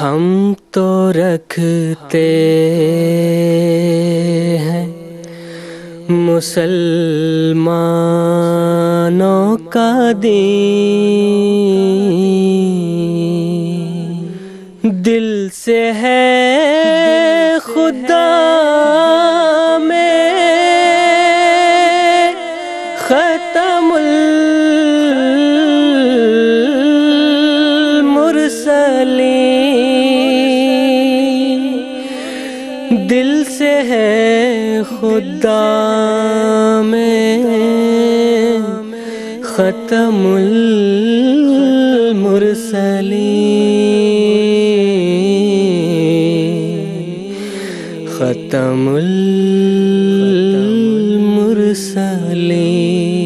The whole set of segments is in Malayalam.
ہم تو رکھتے ہیں مسلمانوں کا دین دل سے ہے خدا دام ختم ال ختم الرسلی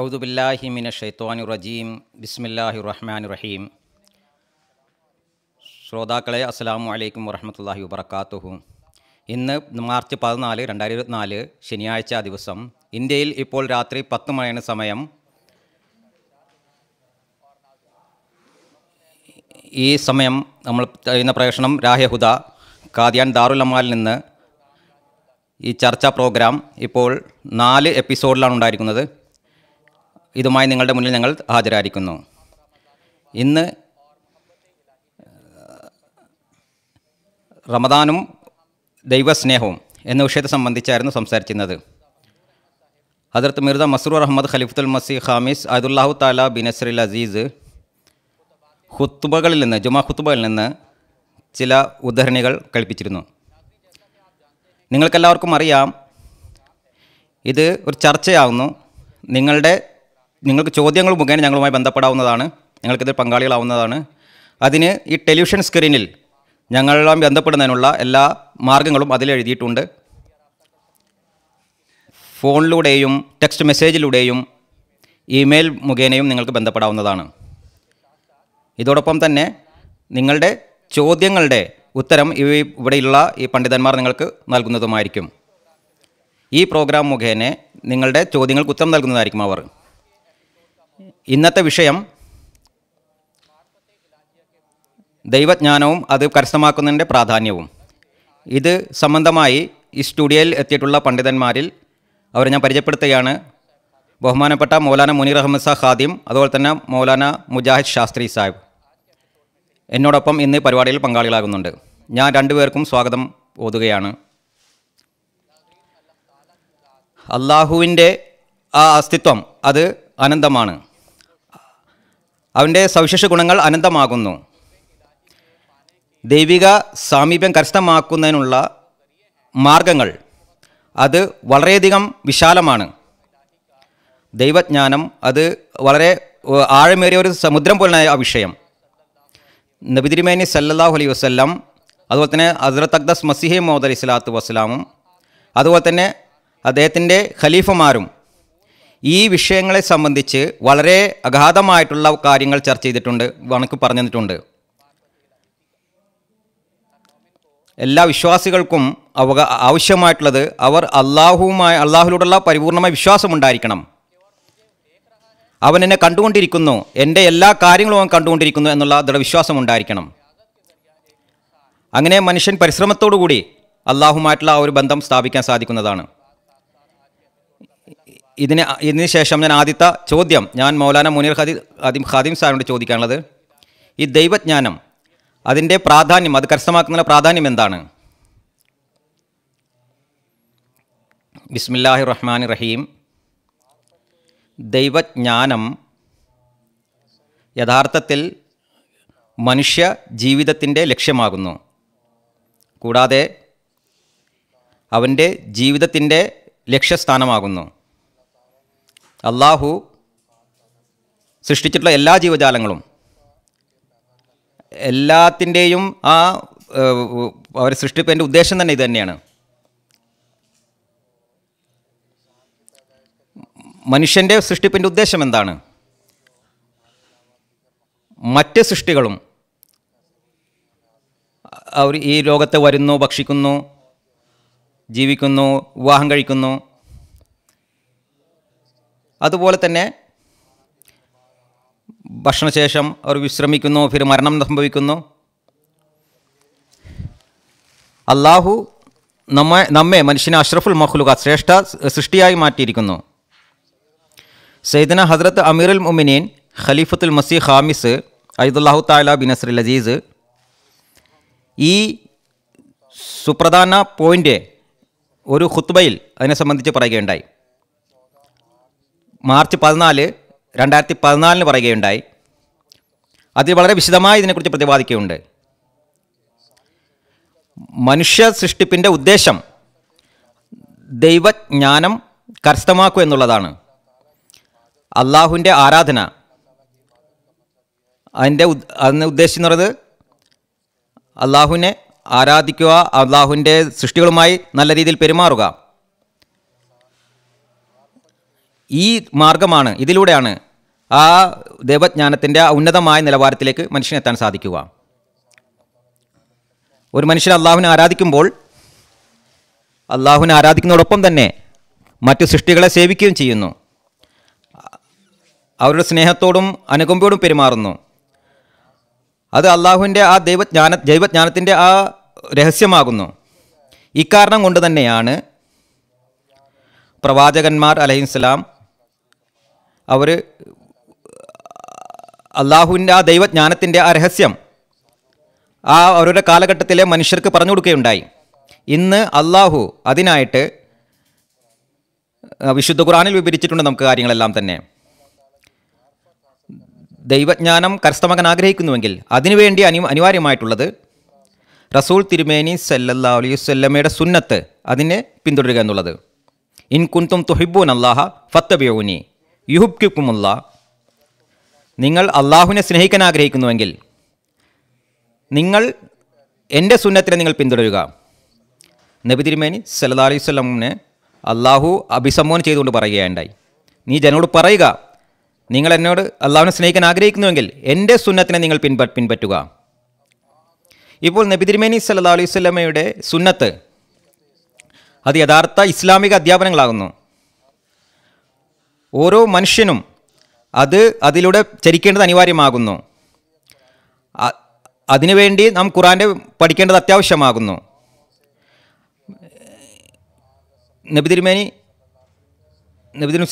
അഹുദുബില്ലാഹിമിന ഷെയ്ത്വാനു റജീം ബിസ്മില്ലാഹി റഹ്മാൻ റഹീം ശ്രോതാക്കളെ അസ്സാമു അലൈക്കും വറഹമത്തല്ലാഹി വബർക്കാത്തുഹു ഇന്ന് മാർച്ച് പതിനാല് രണ്ടായിരത്തി ഇരുപത്തിനാല് ശനിയാഴ്ച ദിവസം ഇന്ത്യയിൽ ഇപ്പോൾ രാത്രി പത്ത് മണിയാണ് സമയം ഈ സമയം നമ്മൾ ചെയ്യുന്ന പ്രവേശനം രാഹ്യഹുദ കാദിയാൻ ദാറുലമാലിൽ നിന്ന് ഈ ചർച്ചാ പ്രോഗ്രാം ഇപ്പോൾ നാല് എപ്പിസോഡിലാണ് ഉണ്ടായിരിക്കുന്നത് ഇതുമായി നിങ്ങളുടെ മുന്നിൽ ഞങ്ങൾ ഹാജരായിരിക്കുന്നു ഇന്ന് റമദാനും ദൈവസ്നേഹവും എന്ന വിഷയത്തെ സംബന്ധിച്ചായിരുന്നു സംസാരിച്ചിരുന്നത് ഹജറത്ത് മിർദ മസ്റൂർ അഹമ്മദ് ഖലിഫുൽ മസി ഹാമിസ് അദുല്ലാഹു താല ബിനസറിൽ അസീസ് ഹുത്തുബകളിൽ നിന്ന് ജുമാ ഹുത്തുബകളിൽ നിന്ന് ചില ഉദ്ധരണികൾ കളിപ്പിച്ചിരുന്നു നിങ്ങൾക്കെല്ലാവർക്കും അറിയാം ഇത് ഒരു ചർച്ചയാകുന്നു നിങ്ങളുടെ നിങ്ങൾക്ക് ചോദ്യങ്ങൾ മുഖേന ഞങ്ങളുമായി ബന്ധപ്പെടാവുന്നതാണ് നിങ്ങൾക്കിതിൽ പങ്കാളികളാവുന്നതാണ് അതിന് ഈ ടെലിവിഷൻ സ്ക്രീനിൽ ഞങ്ങളെല്ലാം ബന്ധപ്പെടുന്നതിനുള്ള എല്ലാ മാർഗങ്ങളും അതിലെഴുതിയിട്ടുണ്ട് ഫോണിലൂടെയും ടെക്സ്റ്റ് മെസ്സേജിലൂടെയും ഇമെയിൽ മുഖേനയും നിങ്ങൾക്ക് ബന്ധപ്പെടാവുന്നതാണ് ഇതോടൊപ്പം തന്നെ നിങ്ങളുടെ ചോദ്യങ്ങളുടെ ഉത്തരം ഈ ഇവിടെയുള്ള ഈ പണ്ഡിതന്മാർ നിങ്ങൾക്ക് നൽകുന്നതുമായിരിക്കും ഈ പ്രോഗ്രാം മുഖേന നിങ്ങളുടെ ചോദ്യങ്ങൾക്ക് ഉത്തരം നൽകുന്നതായിരിക്കും അവർ ഇന്നത്തെ വിഷയം ദൈവജ്ഞാനവും അത് കരസ്ഥമാക്കുന്നതിൻ്റെ പ്രാധാന്യവും ഇത് സംബന്ധമായി ഈ സ്റ്റുഡിയോയിൽ എത്തിയിട്ടുള്ള പണ്ഡിതന്മാരിൽ അവരെ ഞാൻ പരിചയപ്പെടുത്തുകയാണ് ബഹുമാനപ്പെട്ട മൗലാന മുനീർ അഹമ്മദ് സാഹ് ഖാദിം അതുപോലെ തന്നെ മൗലാന മുജാഹിദ് ശാസ്ത്രി സാഹിബ് എന്നോടൊപ്പം ഇന്ന് പരിപാടിയിൽ പങ്കാളികളാകുന്നുണ്ട് ഞാൻ രണ്ടുപേർക്കും സ്വാഗതം ഓതുകയാണ് അള്ളാഹുവിൻ്റെ ആ അസ്തിത്വം അത് അനന്തമാണ് അവൻ്റെ സവിശേഷ ഗുണങ്ങൾ അനന്തമാകുന്നു ദൈവിക സാമീപ്യം കരസ്ഥമാക്കുന്നതിനുള്ള മാർഗങ്ങൾ അത് വളരെയധികം വിശാലമാണ് ദൈവജ്ഞാനം അത് വളരെ ആഴമേറിയ ഒരു സമുദ്രം പോലെയാണ് ആ വിഷയം നബിതിരിമേനി സല്ലാഹു അലൈഹി വസ്ലാം അതുപോലെ തന്നെ ഹസ്രത്ത് അക്ദസ് മസിഹെ മോദ് അലി സ്വലാത്തു വസ്സലാമും അതുപോലെ തന്നെ അദ്ദേഹത്തിൻ്റെ ഖലീഫമാരും ഈ വിഷയങ്ങളെ സംബന്ധിച്ച് വളരെ അഗാധമായിട്ടുള്ള കാര്യങ്ങൾ ചർച്ച ചെയ്തിട്ടുണ്ട് വണക്ക് പറഞ്ഞു തന്നിട്ടുണ്ട് എല്ലാ വിശ്വാസികൾക്കും അവ ആവശ്യമായിട്ടുള്ളത് അവർ അള്ളാഹുവുമായി അള്ളാഹുലോടുള്ള പരിപൂർണമായ വിശ്വാസമുണ്ടായിരിക്കണം അവൻ എന്നെ കണ്ടുകൊണ്ടിരിക്കുന്നു എൻ്റെ എല്ലാ കാര്യങ്ങളും അവൻ കണ്ടുകൊണ്ടിരിക്കുന്നു എന്നുള്ള ദൃഢ വിശ്വാസം ഉണ്ടായിരിക്കണം അങ്ങനെ മനുഷ്യൻ പരിശ്രമത്തോടു കൂടി അള്ളാഹുമായിട്ടുള്ള ആ ഒരു ബന്ധം സ്ഥാപിക്കാൻ സാധിക്കുന്നതാണ് ഇതിന് ഇതിന് ശേഷം ഞാൻ ആദ്യത്തെ ചോദ്യം ഞാൻ മൗലാന മുനീർ ഹദി ഹദിം ഹദീം സാറിനോട് ചോദിക്കാനുള്ളത് ഈ ദൈവജ്ഞാനം അതിൻ്റെ പ്രാധാന്യം അത് കരസ്ഥമാക്കുന്ന പ്രാധാന്യം എന്താണ് ബിസ്മില്ലാഹി റഹ്മാൻ റഹീം ദൈവജ്ഞാനം യഥാർത്ഥത്തിൽ മനുഷ്യ ജീവിതത്തിൻ്റെ ലക്ഷ്യമാകുന്നു കൂടാതെ അവൻ്റെ ജീവിതത്തിൻ്റെ ലക്ഷ്യസ്ഥാനമാകുന്നു അള്ളാഹു സൃഷ്ടിച്ചിട്ടുള്ള എല്ലാ ജീവജാലങ്ങളും എല്ലാത്തിൻ്റെയും ആ അവരെ സൃഷ്ടിപ്പതിൻ്റെ ഉദ്ദേശം തന്നെ ഇത് തന്നെയാണ് മനുഷ്യൻ്റെ സൃഷ്ടിപ്പിൻ്റെ ഉദ്ദേശം എന്താണ് മറ്റ് സൃഷ്ടികളും അവർ ഈ ലോകത്ത് വരുന്നു ഭക്ഷിക്കുന്നു ജീവിക്കുന്നു വിവാഹം കഴിക്കുന്നു അതുപോലെ തന്നെ ഭക്ഷണശേഷം അവർ വിശ്രമിക്കുന്നു ഫിർ മരണം സംഭവിക്കുന്നു അള്ളാഹു നമ്മെ നമ്മെ മനുഷ്യനെ അഷ്റഫുൽ മഹ്ലുക ശ്രേഷ്ഠ സൃഷ്ടിയായി മാറ്റിയിരിക്കുന്നു സൈദന ഹസ്രത്ത് അമീറുൽ മുമിനീൻ ഖലീഫത്തുൽ മസി ഹാമിസ് അയ്ദുല്ലാഹു താല ബിനസ്രുൽ അസീസ് ഈ സുപ്രധാന പോയിൻ്റ് ഒരു ഖുത്ബയിൽ അതിനെ സംബന്ധിച്ച് പറയുകയുണ്ടായി മാർച്ച് പതിനാല് രണ്ടായിരത്തി പതിനാലിന് പറയുകയുണ്ടായി അതിൽ വളരെ വിശദമായി ഇതിനെക്കുറിച്ച് പ്രതിപാദിക്കുകയുണ്ട് മനുഷ്യ സൃഷ്ടിപ്പിൻ്റെ ഉദ്ദേശം ദൈവജ്ഞാനം കരസ്ഥമാക്കുക എന്നുള്ളതാണ് അള്ളാഹുവിൻ്റെ ആരാധന അതിൻ്റെ അതിന് ഉദ്ദേശിക്കുന്നത് അള്ളാഹുവിനെ ആരാധിക്കുക അള്ളാഹുവിൻ്റെ സൃഷ്ടികളുമായി നല്ല രീതിയിൽ പെരുമാറുക ഈ മാർഗമാണ് ഇതിലൂടെയാണ് ആ ദൈവജ്ഞാനത്തിൻ്റെ ആ ഉന്നതമായ നിലവാരത്തിലേക്ക് മനുഷ്യനെത്താൻ സാധിക്കുക ഒരു മനുഷ്യൻ അള്ളാഹുവിനെ ആരാധിക്കുമ്പോൾ അള്ളാഹുവിനെ ആരാധിക്കുന്നതോടൊപ്പം തന്നെ മറ്റു സൃഷ്ടികളെ സേവിക്കുകയും ചെയ്യുന്നു അവരുടെ സ്നേഹത്തോടും അനുകമ്പയോടും പെരുമാറുന്നു അത് അള്ളാഹുവിൻ്റെ ആ ദൈവജ്ഞാന ദൈവജ്ഞാനത്തിൻ്റെ ആ രഹസ്യമാകുന്നു ഇക്കാരണം കൊണ്ട് തന്നെയാണ് പ്രവാചകന്മാർ അലഹിസ്ലാം അവർ അള്ളാഹുവിൻ്റെ ആ ദൈവജ്ഞാനത്തിൻ്റെ ആ രഹസ്യം ആ അവരുടെ കാലഘട്ടത്തിലെ മനുഷ്യർക്ക് പറഞ്ഞു കൊടുക്കുകയുണ്ടായി ഇന്ന് അള്ളാഹു അതിനായിട്ട് വിശുദ്ധ ഖുറാനിൽ വിവരിച്ചിട്ടുണ്ട് നമുക്ക് കാര്യങ്ങളെല്ലാം തന്നെ ദൈവജ്ഞാനം കരസ്ഥമകൻ ആഗ്രഹിക്കുന്നുവെങ്കിൽ അതിനുവേണ്ടി അനി അനിവാര്യമായിട്ടുള്ളത് റസൂൽ തിരുമേനി സല്ലാ അലൈഹി സ്വല്ലമ്മയുടെ സുന്നത്ത് അതിനെ പിന്തുടരുക എന്നുള്ളത് ഇൻ കുന്തും തുഹിബൂൻ അള്ളാഹ ഫത്തബിയോനി യുഹുബ്ക്കുമുള്ള നിങ്ങൾ അള്ളാഹുവിനെ സ്നേഹിക്കാൻ ആഗ്രഹിക്കുന്നുവെങ്കിൽ നിങ്ങൾ എൻ്റെ സുന്നത്തിനെ നിങ്ങൾ പിന്തുടരുക നബി തിരുമേനി സല്ലാ അലൈഹി സ്വലമിനെ അള്ളാഹു അഭിസംബോധന ചെയ്തുകൊണ്ട് പറയുകയുണ്ടായി നീ ജനോട് പറയുക നിങ്ങൾ എന്നോട് അള്ളാഹുവിനെ സ്നേഹിക്കാൻ ആഗ്രഹിക്കുന്നുവെങ്കിൽ എൻ്റെ സുന്നത്തിനെ നിങ്ങൾ പിൻപ പിൻപറ്റുക ഇപ്പോൾ നബി തിരുമേനി സല്ലാ അലൈഹി സ്വലമയുടെ സുന്നത്ത് അത് യഥാർത്ഥ ഇസ്ലാമിക അധ്യാപനങ്ങളാകുന്നു ഓരോ മനുഷ്യനും അത് അതിലൂടെ ചരിക്കേണ്ടത് അനിവാര്യമാകുന്നു അതിനുവേണ്ടി നാം ഖുറാൻ്റെ പഠിക്കേണ്ടത് അത്യാവശ്യമാകുന്നു നബി തിരുമേനി നബി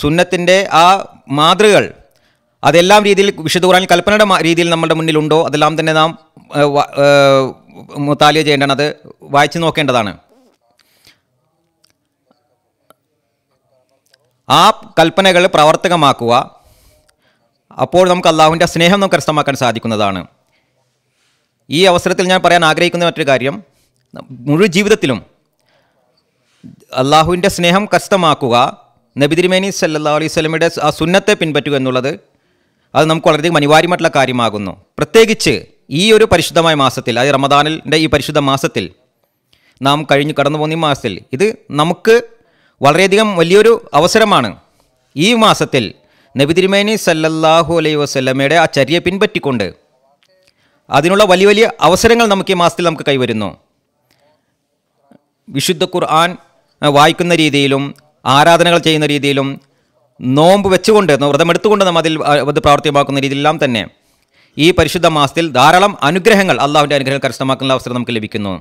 സുന്നത്തിൻ്റെ ആ മാതൃകൾ അതെല്ലാം രീതിയിൽ വിശുദ്ധ ഖുറാൻ കൽപ്പനയുടെ രീതിയിൽ നമ്മുടെ മുന്നിലുണ്ടോ അതെല്ലാം തന്നെ നാം താലിയ ചെയ്യേണ്ടത് അത് വായിച്ചു നോക്കേണ്ടതാണ് ആ കൽപ്പനകൾ പ്രാവർത്തികമാക്കുക അപ്പോൾ നമുക്ക് അള്ളാഹുവിൻ്റെ സ്നേഹം നമുക്ക് കരസ്ഥമാക്കാൻ സാധിക്കുന്നതാണ് ഈ അവസരത്തിൽ ഞാൻ പറയാൻ ആഗ്രഹിക്കുന്ന മറ്റൊരു കാര്യം മുഴുവൻ ജീവിതത്തിലും അള്ളാഹുവിൻ്റെ സ്നേഹം കരസ്ഥമാക്കുക നബിദിരിമേനി സല്ലാ അലൈഹി സ്വലമിയുടെ ആ സുന്നത്തെ പിൻപറ്റുക എന്നുള്ളത് അത് നമുക്ക് വളരെയധികം അനിവാര്യമായിട്ടുള്ള കാര്യമാകുന്നു പ്രത്യേകിച്ച് ഈ ഒരു പരിശുദ്ധമായ മാസത്തിൽ അതായത് റമദാനിൻ്റെ ഈ പരിശുദ്ധ മാസത്തിൽ നാം കഴിഞ്ഞ് കടന്നു പോകുന്ന ഈ മാസത്തിൽ ഇത് നമുക്ക് വളരെയധികം വലിയൊരു അവസരമാണ് ഈ മാസത്തിൽ നബി തിരുമേനി സല്ലല്ലാഹു അലൈഹി വസ്ലമയുടെ ആ ചര്യ പിൻപറ്റിക്കൊണ്ട് അതിനുള്ള വലിയ വലിയ അവസരങ്ങൾ നമുക്ക് ഈ മാസത്തിൽ നമുക്ക് കൈവരുന്നു വിശുദ്ധ ഖുർആൻ വായിക്കുന്ന രീതിയിലും ആരാധനകൾ ചെയ്യുന്ന രീതിയിലും നോമ്പ് വെച്ചുകൊണ്ട് വ്രതമെടുത്തുകൊണ്ട് നമ്മൾ അതിൽ അത് പ്രാവർത്തികമാക്കുന്ന രീതിയിലെല്ലാം തന്നെ ഈ പരിശുദ്ധ മാസത്തിൽ ധാരാളം അനുഗ്രഹങ്ങൾ അള്ളാഹുവിൻ്റെ അനുഗ്രഹങ്ങൾ കരസ്ഥമാക്കുന്ന അവസരം നമുക്ക് ലഭിക്കുന്നു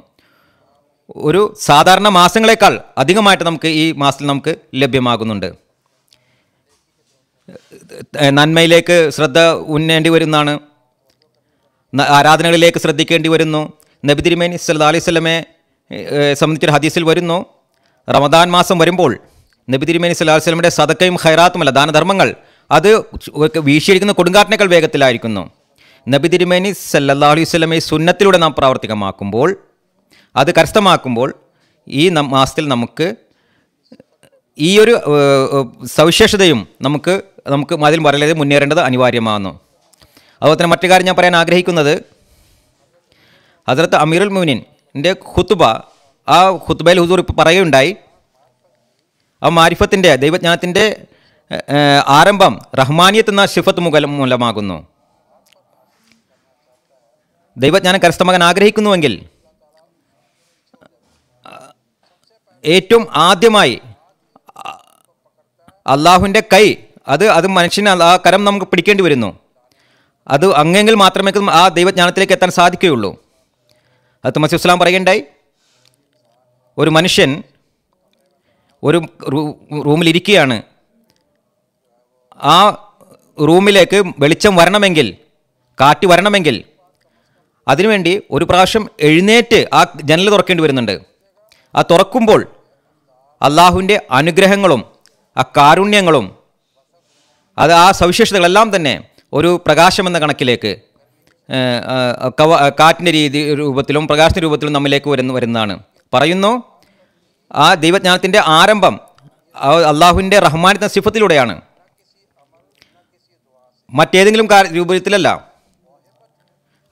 ഒരു സാധാരണ മാസങ്ങളെക്കാൾ അധികമായിട്ട് നമുക്ക് ഈ മാസത്തിൽ നമുക്ക് ലഭ്യമാകുന്നുണ്ട് നന്മയിലേക്ക് ശ്രദ്ധ ഉന്നേണ്ടി വരുന്നതാണ് ആരാധനകളിലേക്ക് ശ്രദ്ധിക്കേണ്ടി വരുന്നു നബി തിരുമേനി സല്ലാ അലൈഹി സ്വലമെ സംബന്ധിച്ചൊരു ഹദീസിൽ വരുന്നു റമദാൻ മാസം വരുമ്പോൾ നബി തിരുമേനി സല്ലാ അലൈഹി സ്വലമിൻ്റെ സതക്കയും ഹൈറാത്തുമല്ല ദാനധർമ്മങ്ങൾ അത് വീശിയിരിക്കുന്ന കൊടുങ്കാറ്റിനേക്കാൾ വേഗത്തിലായിരിക്കുന്നു നബി തിരുമേനി സല്ലാ അലൈഹി സ്വലമെ സുന്നത്തിലൂടെ നാം പ്രാവർത്തികമാക്കുമ്പോൾ അത് കരസ്ഥമാക്കുമ്പോൾ ഈ മാസത്തിൽ നമുക്ക് ഈ ഒരു സവിശേഷതയും നമുക്ക് നമുക്ക് അതിൽ പറയാതെ മുന്നേറേണ്ടത് അനിവാര്യമാകുന്നു അതുപോലെ തന്നെ മറ്റു കാര്യം ഞാൻ പറയാൻ ആഗ്രഹിക്കുന്നത് അതിലത്ത് അമീറുൽ മുനിൻ്റെ ഖുത്തുബ ആ ഖുത്തുബയിൽ ഹുസൂർ പറയുകയുണ്ടായി ആ മാരിഫത്തിൻ്റെ ദൈവജ്ഞാനത്തിൻ്റെ ആരംഭം റഹ്മാനിയത്ത് എന്ന ഷിഫത്ത് മുഖ മൂലമാകുന്നു ദൈവജ്ഞാനം കരസ്ഥമാകാൻ ആഗ്രഹിക്കുന്നുവെങ്കിൽ ഏറ്റവും ആദ്യമായി അള്ളാഹുവിൻ്റെ കൈ അത് അത് മനുഷ്യന് ആ കരം നമുക്ക് പിടിക്കേണ്ടി വരുന്നു അത് അങ്ങെങ്കിൽ മാത്രമേ ആ ദൈവജ്ഞാനത്തിലേക്ക് എത്താൻ സാധിക്കുകയുള്ളൂ അത് മസീ ഇസ്ലാം പറയണ്ടായി ഒരു മനുഷ്യൻ ഒരു റൂമിലിരിക്കുകയാണ് ആ റൂമിലേക്ക് വെളിച്ചം വരണമെങ്കിൽ കാറ്റ് വരണമെങ്കിൽ അതിനുവേണ്ടി ഒരു പ്രാവശ്യം എഴുന്നേറ്റ് ആ ജനൽ തുറക്കേണ്ടി വരുന്നുണ്ട് ആ തുറക്കുമ്പോൾ അള്ളാഹുവിൻ്റെ അനുഗ്രഹങ്ങളും ആ കാരുണ്യങ്ങളും അത് ആ സവിശേഷതകളെല്ലാം തന്നെ ഒരു പ്രകാശമെന്ന കണക്കിലേക്ക് കവ കാറ്റിൻ്റെ രീതി രൂപത്തിലും പ്രകാശ രൂപത്തിലും നമ്മിലേക്ക് വരുന്ന വരുന്നതാണ് പറയുന്നു ആ ദൈവജ്ഞാനത്തിൻ്റെ ആരംഭം അള്ളാഹുവിൻ്റെ റഹ്മാനിത്ത സിഫത്തിലൂടെയാണ് മറ്റേതെങ്കിലും രൂപത്തിലല്ല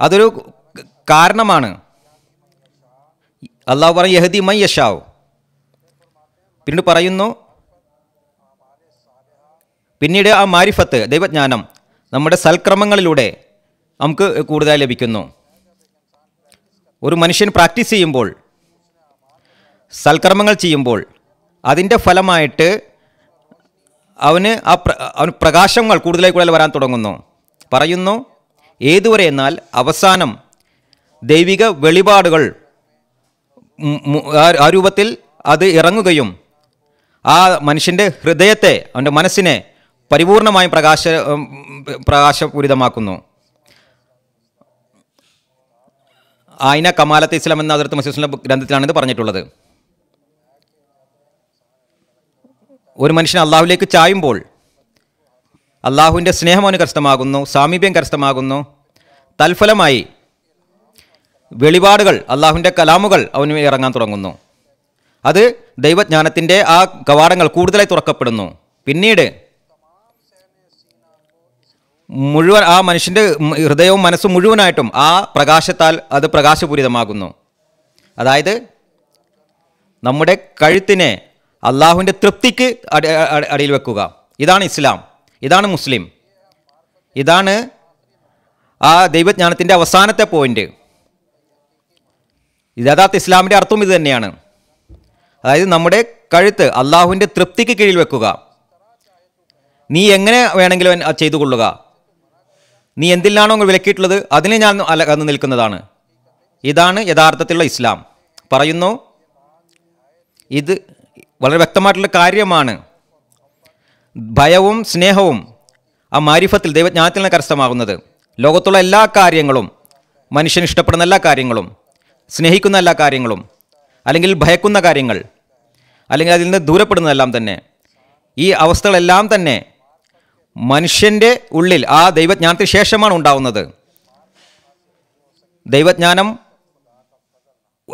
അതൊരു കാരണമാണ് അള്ളാഹു പറഞ്ഞ യഹദി മൈ യഷാവ് പിന്നീട് പറയുന്നു പിന്നീട് ആ മാരിഫത്ത് ദൈവജ്ഞാനം നമ്മുടെ സൽക്രമങ്ങളിലൂടെ നമുക്ക് കൂടുതൽ ലഭിക്കുന്നു ഒരു മനുഷ്യൻ പ്രാക്ടീസ് ചെയ്യുമ്പോൾ സൽക്രമങ്ങൾ ചെയ്യുമ്പോൾ അതിൻ്റെ ഫലമായിട്ട് അവന് ആ അവന് പ്രകാശങ്ങൾ കൂടുതലായി കൂടുതൽ വരാൻ തുടങ്ങുന്നു പറയുന്നു ഏതുവരെ എന്നാൽ അവസാനം ദൈവിക വെളിപാടുകൾ ആ രൂപത്തിൽ അത് ഇറങ്ങുകയും ആ മനുഷ്യൻ്റെ ഹൃദയത്തെ അവൻ്റെ മനസ്സിനെ പരിപൂർണമായും പ്രകാശ പ്രകാശപൂരിതമാക്കുന്നു ആയിന കമാലത്ത് ഇസ്ലാം എന്ന അതിർത്ത് മസീസിൻ്റെ ഗ്രന്ഥത്തിലാണ് ഇത് പറഞ്ഞിട്ടുള്ളത് ഒരു മനുഷ്യൻ അള്ളാഹുലേക്ക് ചായുമ്പോൾ അള്ളാഹുവിൻ്റെ സ്നേഹം അവന് കരസ്ഥമാകുന്നു സാമീപ്യം കരസ്ഥമാകുന്നു തൽഫലമായി വെളിപാടുകൾ അള്ളാഹുവിൻ്റെ കലാമുകൾ അവന് ഇറങ്ങാൻ തുടങ്ങുന്നു അത് ദൈവജ്ഞാനത്തിൻ്റെ ആ കവാടങ്ങൾ കൂടുതലായി തുറക്കപ്പെടുന്നു പിന്നീട് മുഴുവൻ ആ മനുഷ്യൻ്റെ ഹൃദയവും മനസ്സും മുഴുവനായിട്ടും ആ പ്രകാശത്താൽ അത് പ്രകാശപൂരിതമാകുന്നു അതായത് നമ്മുടെ കഴുത്തിനെ അള്ളാഹുവിൻ്റെ തൃപ്തിക്ക് അടിയിൽ വെക്കുക ഇതാണ് ഇസ്ലാം ഇതാണ് മുസ്ലിം ഇതാണ് ആ ദൈവജ്ഞാനത്തിൻ്റെ അവസാനത്തെ പോയിന്റ് യഥാർത്ഥ ഇസ്ലാമിൻ്റെ അർത്ഥം ഇത് തന്നെയാണ് അതായത് നമ്മുടെ കഴുത്ത് അള്ളാഹുവിൻ്റെ തൃപ്തിക്ക് കീഴിൽ വെക്കുക നീ എങ്ങനെ വേണമെങ്കിലും ചെയ്തു കൊള്ളുക നീ അങ്ങ് വിലക്കിയിട്ടുള്ളത് അതിനെ ഞാൻ അന്ന് നിൽക്കുന്നതാണ് ഇതാണ് യഥാർത്ഥത്തിലുള്ള ഇസ്ലാം പറയുന്നു ഇത് വളരെ വ്യക്തമായിട്ടുള്ള കാര്യമാണ് ഭയവും സ്നേഹവും ആ മാരിഫത്തിൽ ദൈവജ്ഞാനത്തിൽ കരസ്ഥമാകുന്നത് ലോകത്തുള്ള എല്ലാ കാര്യങ്ങളും മനുഷ്യൻ ഇഷ്ടപ്പെടുന്ന എല്ലാ കാര്യങ്ങളും സ്നേഹിക്കുന്ന എല്ലാ കാര്യങ്ങളും അല്ലെങ്കിൽ ഭയക്കുന്ന കാര്യങ്ങൾ അല്ലെങ്കിൽ അതിൽ നിന്ന് ദൂരപ്പെടുന്നതെല്ലാം തന്നെ ഈ അവസ്ഥകളെല്ലാം തന്നെ മനുഷ്യൻ്റെ ഉള്ളിൽ ആ ദൈവജ്ഞാനത്തിന് ശേഷമാണ് ഉണ്ടാവുന്നത് ദൈവജ്ഞാനം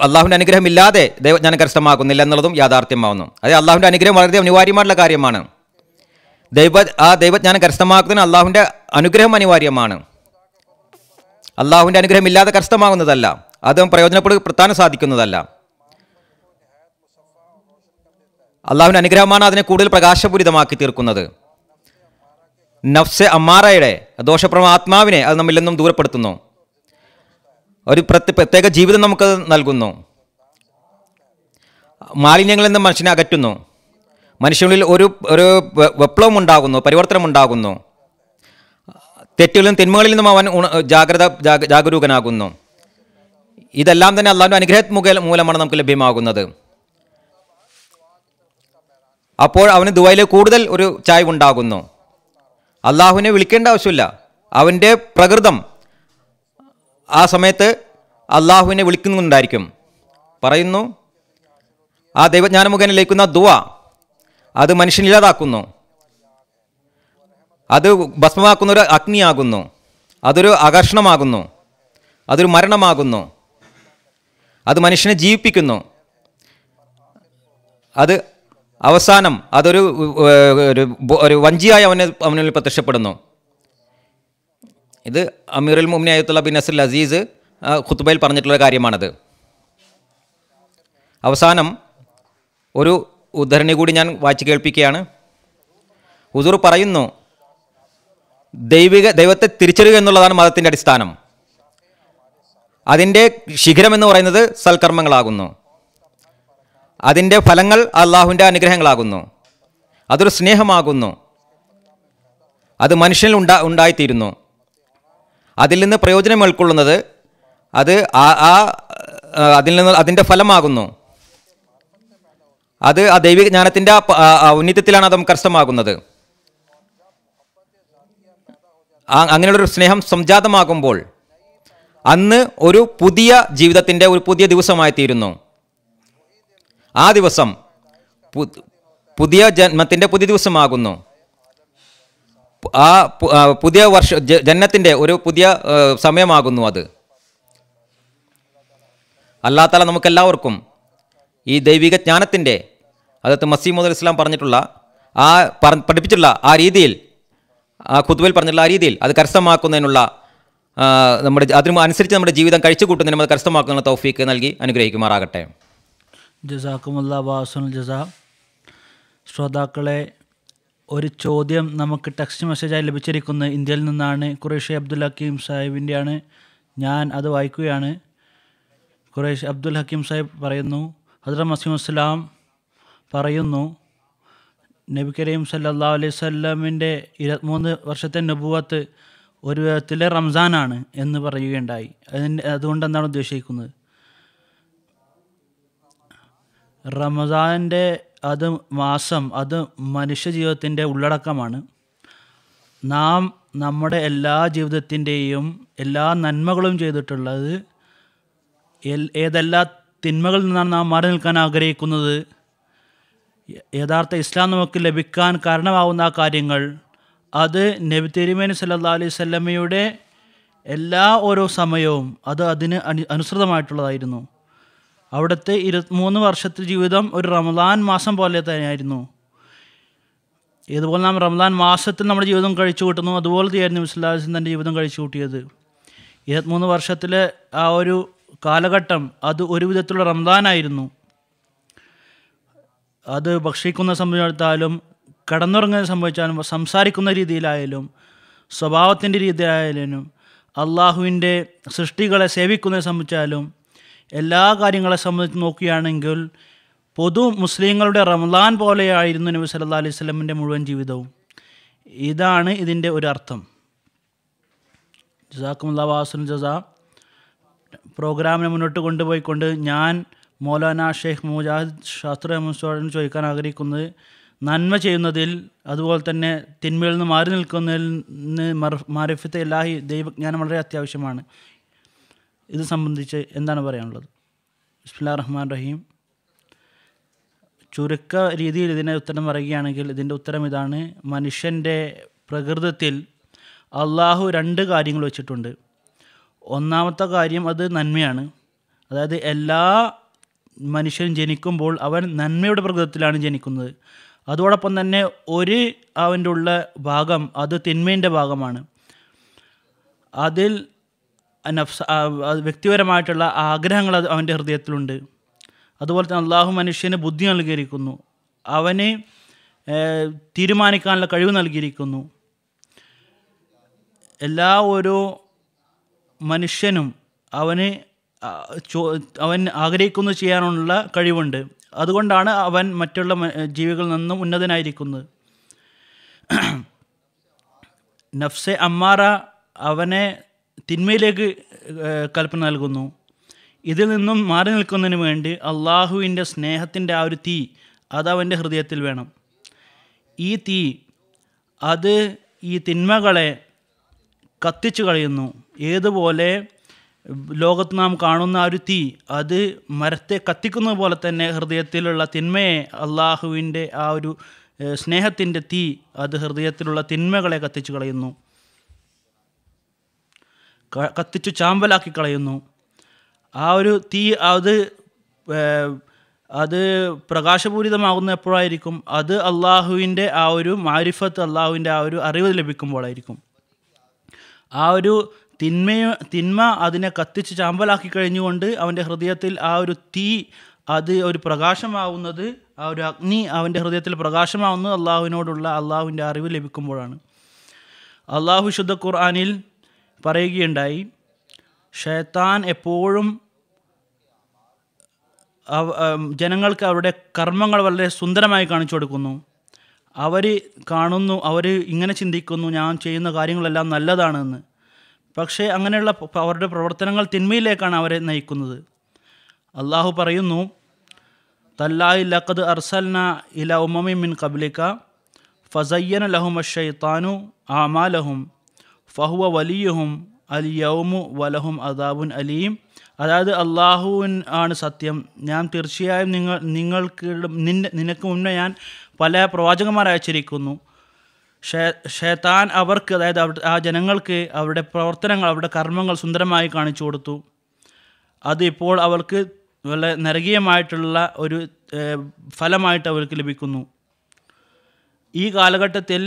അള്ളാഹുവിൻ്റെ ഇല്ലാതെ ദൈവജ്ഞാനം കരസ്ഥമാക്കുന്നില്ല എന്നുള്ളതും യാഥാർത്ഥ്യമാവുന്നു അതെ അള്ളാഹുവിൻ്റെ അനുഗ്രഹം വളരെ അനിവാര്യമായിട്ടുള്ള കാര്യമാണ് ദൈവ ആ ദൈവജ്ഞാനം കരസ്ഥമാക്കുന്നതിന് അള്ളാഹുവിൻ്റെ അനുഗ്രഹം അനിവാര്യമാണ് അള്ളാഹുവിൻ്റെ ഇല്ലാതെ കരസ്ഥമാകുന്നതല്ല അതും പ്രയോജനപ്പെടുക പ്രത്താനം സാധിക്കുന്നതല്ല അള്ളാഹുവിൻ്റെ അനുഗ്രഹമാണ് അതിനെ കൂടുതൽ പ്രകാശപൂരിതമാക്കി തീർക്കുന്നത് നഫ്സെ അമ്മാറയുടെ ദോഷപ്രമ ആത്മാവിനെ അത് നമ്മിൽ നിന്നും ദൂരപ്പെടുത്തുന്നു ഒരു പ്രത്യേക ജീവിതം നമുക്ക് നൽകുന്നു മാലിന്യങ്ങളിൽ നിന്ന് മനുഷ്യനെ അകറ്റുന്നു മനുഷ്യനുള്ളിൽ ഒരു ഒരു വിപ്ലവം ഉണ്ടാകുന്നു പരിവർത്തനം ഉണ്ടാകുന്നു തെറ്റുകളിലും തിന്മകളിൽ നിന്നും അവൻ ജാഗ്രത ജാഗരൂകനാകുന്നു ഇതെല്ലാം തന്നെ അള്ളാഹുവിൻ്റെ അനുഗ്രഹ മൂലമാണ് നമുക്ക് ലഭ്യമാകുന്നത് അപ്പോൾ അവന് ദുബായിൽ കൂടുതൽ ഒരു ചായ് ഉണ്ടാകുന്നു അള്ളാഹുവിനെ വിളിക്കേണ്ട ആവശ്യമില്ല അവൻ്റെ പ്രകൃതം ആ സമയത്ത് അള്ളാഹുവിനെ വിളിക്കുന്നുണ്ടായിരിക്കും പറയുന്നു ആ ദൈവജ്ഞാന മുഖേന ലയിക്കുന്ന ദുവ അത് മനുഷ്യനില്ലാതാക്കുന്നു അത് ഭസ്മമാക്കുന്ന ഒരു അഗ്നിയാകുന്നു അതൊരു ആകർഷണമാകുന്നു അതൊരു മരണമാകുന്നു അത് മനുഷ്യനെ ജീവിപ്പിക്കുന്നു അത് അവസാനം അതൊരു ഒരു വഞ്ചിയായി അവന് അവനിൽ പ്രത്യക്ഷപ്പെടുന്നു ഇത് അമീറുൽ അയത്തുള്ള ബിൻ അസുൽ അസീസ് ഖുത്ബയിൽ പറഞ്ഞിട്ടുള്ള കാര്യമാണത് അവസാനം ഒരു ഉദ്ധരണി കൂടി ഞാൻ വായിച്ചു കേൾപ്പിക്കുകയാണ് ഉദൂർ പറയുന്നു ദൈവിക ദൈവത്തെ തിരിച്ചറിയുക എന്നുള്ളതാണ് മതത്തിൻ്റെ അടിസ്ഥാനം അതിൻ്റെ ശിഖരം എന്ന് പറയുന്നത് സൽക്കർമ്മങ്ങളാകുന്നു അതിൻ്റെ ഫലങ്ങൾ അള്ളാഹുവിൻ്റെ അനുഗ്രഹങ്ങളാകുന്നു അതൊരു സ്നേഹമാകുന്നു അത് മനുഷ്യനിൽ ഉണ്ടാ ഉണ്ടായിത്തീരുന്നു അതിൽ നിന്ന് പ്രയോജനം ഉൾക്കൊള്ളുന്നത് അത് ആ ആ അതിൽ നിന്ന് അതിൻ്റെ ഫലമാകുന്നു അത് ആ ദൈവിക ജ്ഞാനത്തിൻ്റെ ഔന്നിത്യത്തിലാണ് അത് കരസ്ഥമാകുന്നത് അങ്ങനെയുള്ളൊരു സ്നേഹം സംജാതമാകുമ്പോൾ അന്ന് ഒരു പുതിയ ജീവിതത്തിൻ്റെ ഒരു പുതിയ ദിവസമായി തീരുന്നു ആ ദിവസം പുതിയ ജന്മത്തിൻ്റെ പുതിയ ദിവസമാകുന്നു ആ പുതിയ വർഷ ജന്മത്തിൻ്റെ ഒരു പുതിയ സമയമാകുന്നു അത് അല്ലാത്തല നമുക്കെല്ലാവർക്കും ഈ ദൈവിക ജ്ഞാനത്തിൻ്റെ അതത് മസീമുദ് ഇസ്ലാം പറഞ്ഞിട്ടുള്ള ആ പഠിപ്പിച്ചിട്ടുള്ള ആ രീതിയിൽ ആ കുതുവിൽ പറഞ്ഞിട്ടുള്ള ആ രീതിയിൽ അത് കരസ്ഥമാക്കുന്നതിനുള്ള നമ്മുടെ അതിനനുസരിച്ച് നമ്മുടെ ജീവിതം കഴിച്ചു കൂട്ടുന്നതിനും അത് കരസ്ഥമാക്കുന്ന തൗഫീക്ക് നൽകി അനുഗ്രഹിക്കുമാറാകട്ടെ ജസാക്കുമുല്ല ബാസുൽ ജസ ശ്രോതാക്കളെ ഒരു ചോദ്യം നമുക്ക് ടെക്സ്റ്റ് മെസ്സേജായി ലഭിച്ചിരിക്കുന്നത് ഇന്ത്യയിൽ നിന്നാണ് ഖുറേഷി അബ്ദുൽ ഹക്കീം സാഹിബിൻ്റെയാണ് ഞാൻ അത് വായിക്കുകയാണ് ഖുറേഷ് അബ്ദുൽ ഹക്കീം സാഹിബ് പറയുന്നു ഹജ്ര മസീം അസ്സലാം പറയുന്നു നബി കരീം സല്ലാ അലൈഹി സ്വല്ലമിൻ്റെ ഇരുപത്തിമൂന്ന് വർഷത്തെ നബുവത്ത് ഒരു വിധത്തിലെ റംസാനാണ് എന്ന് പറയുകയുണ്ടായി അതിൻ്റെ അതുകൊണ്ട് എന്താണ് ഉദ്ദേശിക്കുന്നത് റമദാനിൻ്റെ അത് മാസം അത് മനുഷ്യ ജീവിതത്തിൻ്റെ ഉള്ളടക്കമാണ് നാം നമ്മുടെ എല്ലാ ജീവിതത്തിൻ്റെയും എല്ലാ നന്മകളും ചെയ്തിട്ടുള്ളത് ഏതെല്ലാ തിന്മകളിൽ നിന്നാണ് നാം മാറി നിൽക്കാൻ ആഗ്രഹിക്കുന്നത് യഥാർത്ഥ ഇസ്ലാം നമുക്ക് ലഭിക്കാൻ കാരണമാവുന്ന കാര്യങ്ങൾ അത് നബി തിരുമേനി സല്ലാ അലൈഹി സ്വല്ലമ്മയുടെ എല്ലാ ഓരോ സമയവും അത് അതിന് അനുസൃതമായിട്ടുള്ളതായിരുന്നു അവിടുത്തെ ഇരുപത്തിമൂന്ന് വർഷത്തെ ജീവിതം ഒരു റമദാൻ മാസം പോലെ തന്നെയായിരുന്നു ഇതുപോലെ നാം റമദാൻ മാസത്തിൽ നമ്മുടെ ജീവിതം കഴിച്ചു കൂട്ടുന്നു അതുപോലെ തന്നെയായിരുന്നു മുസ്ലാസിൻ തൻ്റെ ജീവിതം കഴിച്ചു കൂട്ടിയത് ഇരുപത്തിമൂന്ന് വർഷത്തിലെ ആ ഒരു കാലഘട്ടം അത് ഒരു വിധത്തിലുള്ള റമദാനായിരുന്നു അത് ഭക്ഷിക്കുന്ന സംബന്ധിച്ചിടത്താലും കടന്നുറങ്ങുന്ന സംബന്ധിച്ചാലും സംസാരിക്കുന്ന രീതിയിലായാലും സ്വഭാവത്തിൻ്റെ രീതിയിലായാലും അള്ളാഹുവിൻ്റെ സൃഷ്ടികളെ സേവിക്കുന്നതിനെ സംബന്ധിച്ചാലും എല്ലാ കാര്യങ്ങളെ സംബന്ധിച്ച് നോക്കുകയാണെങ്കിൽ പൊതു മുസ്ലിങ്ങളുടെ റംലാൻ പോലെയായിരുന്നു നബി സല്ല അലൈഹി സ്വലമിൻ്റെ മുഴുവൻ ജീവിതവും ഇതാണ് ഇതിൻ്റെ ഒരു അർത്ഥം ജസാഖുമുല്ലാ വാസുൻ ജസാ പ്രോഗ്രാമിനെ മുന്നോട്ട് കൊണ്ടുപോയിക്കൊണ്ട് ഞാൻ മൗലാന ഷെയ്ഖ് മുജാഹിദ് ശാസ്ത്ര അഹമ്മദ് ചോദിക്കാൻ ആഗ്രഹിക്കുന്നത് നന്മ ചെയ്യുന്നതിൽ അതുപോലെ തന്നെ തിന്മയിൽ നിന്ന് മാറി നിൽക്കുന്നതിൽ നിന്ന് മറിഫത്തെ എല്ലാഹി ദൈവജ്ഞാനം വളരെ അത്യാവശ്യമാണ് ഇത് സംബന്ധിച്ച് എന്താണ് പറയാനുള്ളത് ബിസ്മില്ലാ റഹ്മാൻ റഹീം ചുരുക്ക രീതിയിൽ ഇതിനെ ഉത്തരം പറയുകയാണെങ്കിൽ ഇതിൻ്റെ ഉത്തരം ഇതാണ് മനുഷ്യൻ്റെ പ്രകൃതത്തിൽ അള്ളാഹു രണ്ട് കാര്യങ്ങൾ വെച്ചിട്ടുണ്ട് ഒന്നാമത്തെ കാര്യം അത് നന്മയാണ് അതായത് എല്ലാ മനുഷ്യനും ജനിക്കുമ്പോൾ അവൻ നന്മയുടെ പ്രകൃതത്തിലാണ് ജനിക്കുന്നത് അതോടൊപ്പം തന്നെ ഒരു അവൻ്റെ ഉള്ള ഭാഗം അത് തിന്മേൻ്റെ ഭാഗമാണ് അതിൽ നഫ്സ് വ്യക്തിപരമായിട്ടുള്ള ആഗ്രഹങ്ങൾ അവൻ്റെ ഹൃദയത്തിലുണ്ട് അതുപോലെ തന്നെ അള്ളാഹു മനുഷ്യന് ബുദ്ധി നൽകിയിരിക്കുന്നു അവന് തീരുമാനിക്കാനുള്ള കഴിവ് നൽകിയിരിക്കുന്നു എല്ലാ ഓരോ മനുഷ്യനും അവന് അവൻ ആഗ്രഹിക്കുന്നു ചെയ്യാനുള്ള കഴിവുണ്ട് അതുകൊണ്ടാണ് അവൻ മറ്റുള്ള ജീവികളിൽ നിന്നും ഉന്നതനായിരിക്കുന്നത് നഫ്സെ അമ്മാറ അവനെ തിന്മയിലേക്ക് കൽപ്പന നൽകുന്നു ഇതിൽ നിന്നും മാറി നിൽക്കുന്നതിന് വേണ്ടി അള്ളാഹുവിൻ്റെ സ്നേഹത്തിൻ്റെ ആ ഒരു തീ അത് അവൻ്റെ ഹൃദയത്തിൽ വേണം ഈ തീ അത് ഈ തിന്മകളെ കത്തിച്ചു കളയുന്നു ഏതുപോലെ ലോകത്ത് നാം കാണുന്ന ആ ഒരു തീ അത് മരത്തെ കത്തിക്കുന്നത് പോലെ തന്നെ ഹൃദയത്തിലുള്ള തിന്മയെ അള്ളാഹുവിൻ്റെ ആ ഒരു സ്നേഹത്തിൻ്റെ തീ അത് ഹൃദയത്തിലുള്ള തിന്മകളെ കത്തിച്ചു കളയുന്നു കത്തിച്ചു ചാമ്പലാക്കി കളയുന്നു ആ ഒരു തീ അത് അത് പ്രകാശപൂരിതമാകുന്ന എപ്പോഴായിരിക്കും അത് അള്ളാഹുവിൻ്റെ ആ ഒരു മാരിഫത്ത് അള്ളാഹുവിൻ്റെ ആ ഒരു അറിവ് ലഭിക്കുമ്പോഴായിരിക്കും ആ ഒരു തിന്മയ തിന്മ അതിനെ കത്തിച്ച് ചാമ്പലാക്കി കഴിഞ്ഞുകൊണ്ട് അവൻ്റെ ഹൃദയത്തിൽ ആ ഒരു തീ അത് ഒരു പ്രകാശമാവുന്നത് ആ ഒരു അഗ്നി അവൻ്റെ ഹൃദയത്തിൽ പ്രകാശമാവുന്നത് അള്ളാഹുവിനോടുള്ള അള്ളാഹുവിൻ്റെ അറിവ് ലഭിക്കുമ്പോഴാണ് അള്ളാഹു ശുദ്ധ ഖുർആാനിൽ പറയുകയുണ്ടായി ഷേത്താൻ എപ്പോഴും ജനങ്ങൾക്ക് അവരുടെ കർമ്മങ്ങൾ വളരെ സുന്ദരമായി കാണിച്ചു കൊടുക്കുന്നു അവർ കാണുന്നു അവർ ഇങ്ങനെ ചിന്തിക്കുന്നു ഞാൻ ചെയ്യുന്ന കാര്യങ്ങളെല്ലാം നല്ലതാണെന്ന് പക്ഷേ അങ്ങനെയുള്ള അവരുടെ പ്രവർത്തനങ്ങൾ തിന്മയിലേക്കാണ് അവരെ നയിക്കുന്നത് അള്ളാഹു പറയുന്നു തല്ലായി ലഖദ് അർസൽന ഇല ഉമമി മിൻ കബ്ലിക്ക ഫസയ്യൻ ലഹും അഷയ്ത്താനു ആമാലഹും ഫഹുവ വലിയഹും അലിയവും വലഹും അദാബുൻ അലീം അതായത് അള്ളാഹുവിൻ ആണ് സത്യം ഞാൻ തീർച്ചയായും നിങ്ങൾ നിങ്ങൾക്ക് നിന്നെ നിനക്ക് മുന്നേ ഞാൻ പല പ്രവാചകന്മാരെ അയച്ചിരിക്കുന്നു ഷേ ഷേത്താൻ അവർക്ക് അതായത് അവിടെ ആ ജനങ്ങൾക്ക് അവരുടെ പ്രവർത്തനങ്ങൾ അവരുടെ കർമ്മങ്ങൾ സുന്ദരമായി കാണിച്ചു കൊടുത്തു അത് ഇപ്പോൾ അവർക്ക് വളരെ നരകീയമായിട്ടുള്ള ഒരു ഫലമായിട്ട് അവർക്ക് ലഭിക്കുന്നു ഈ കാലഘട്ടത്തിൽ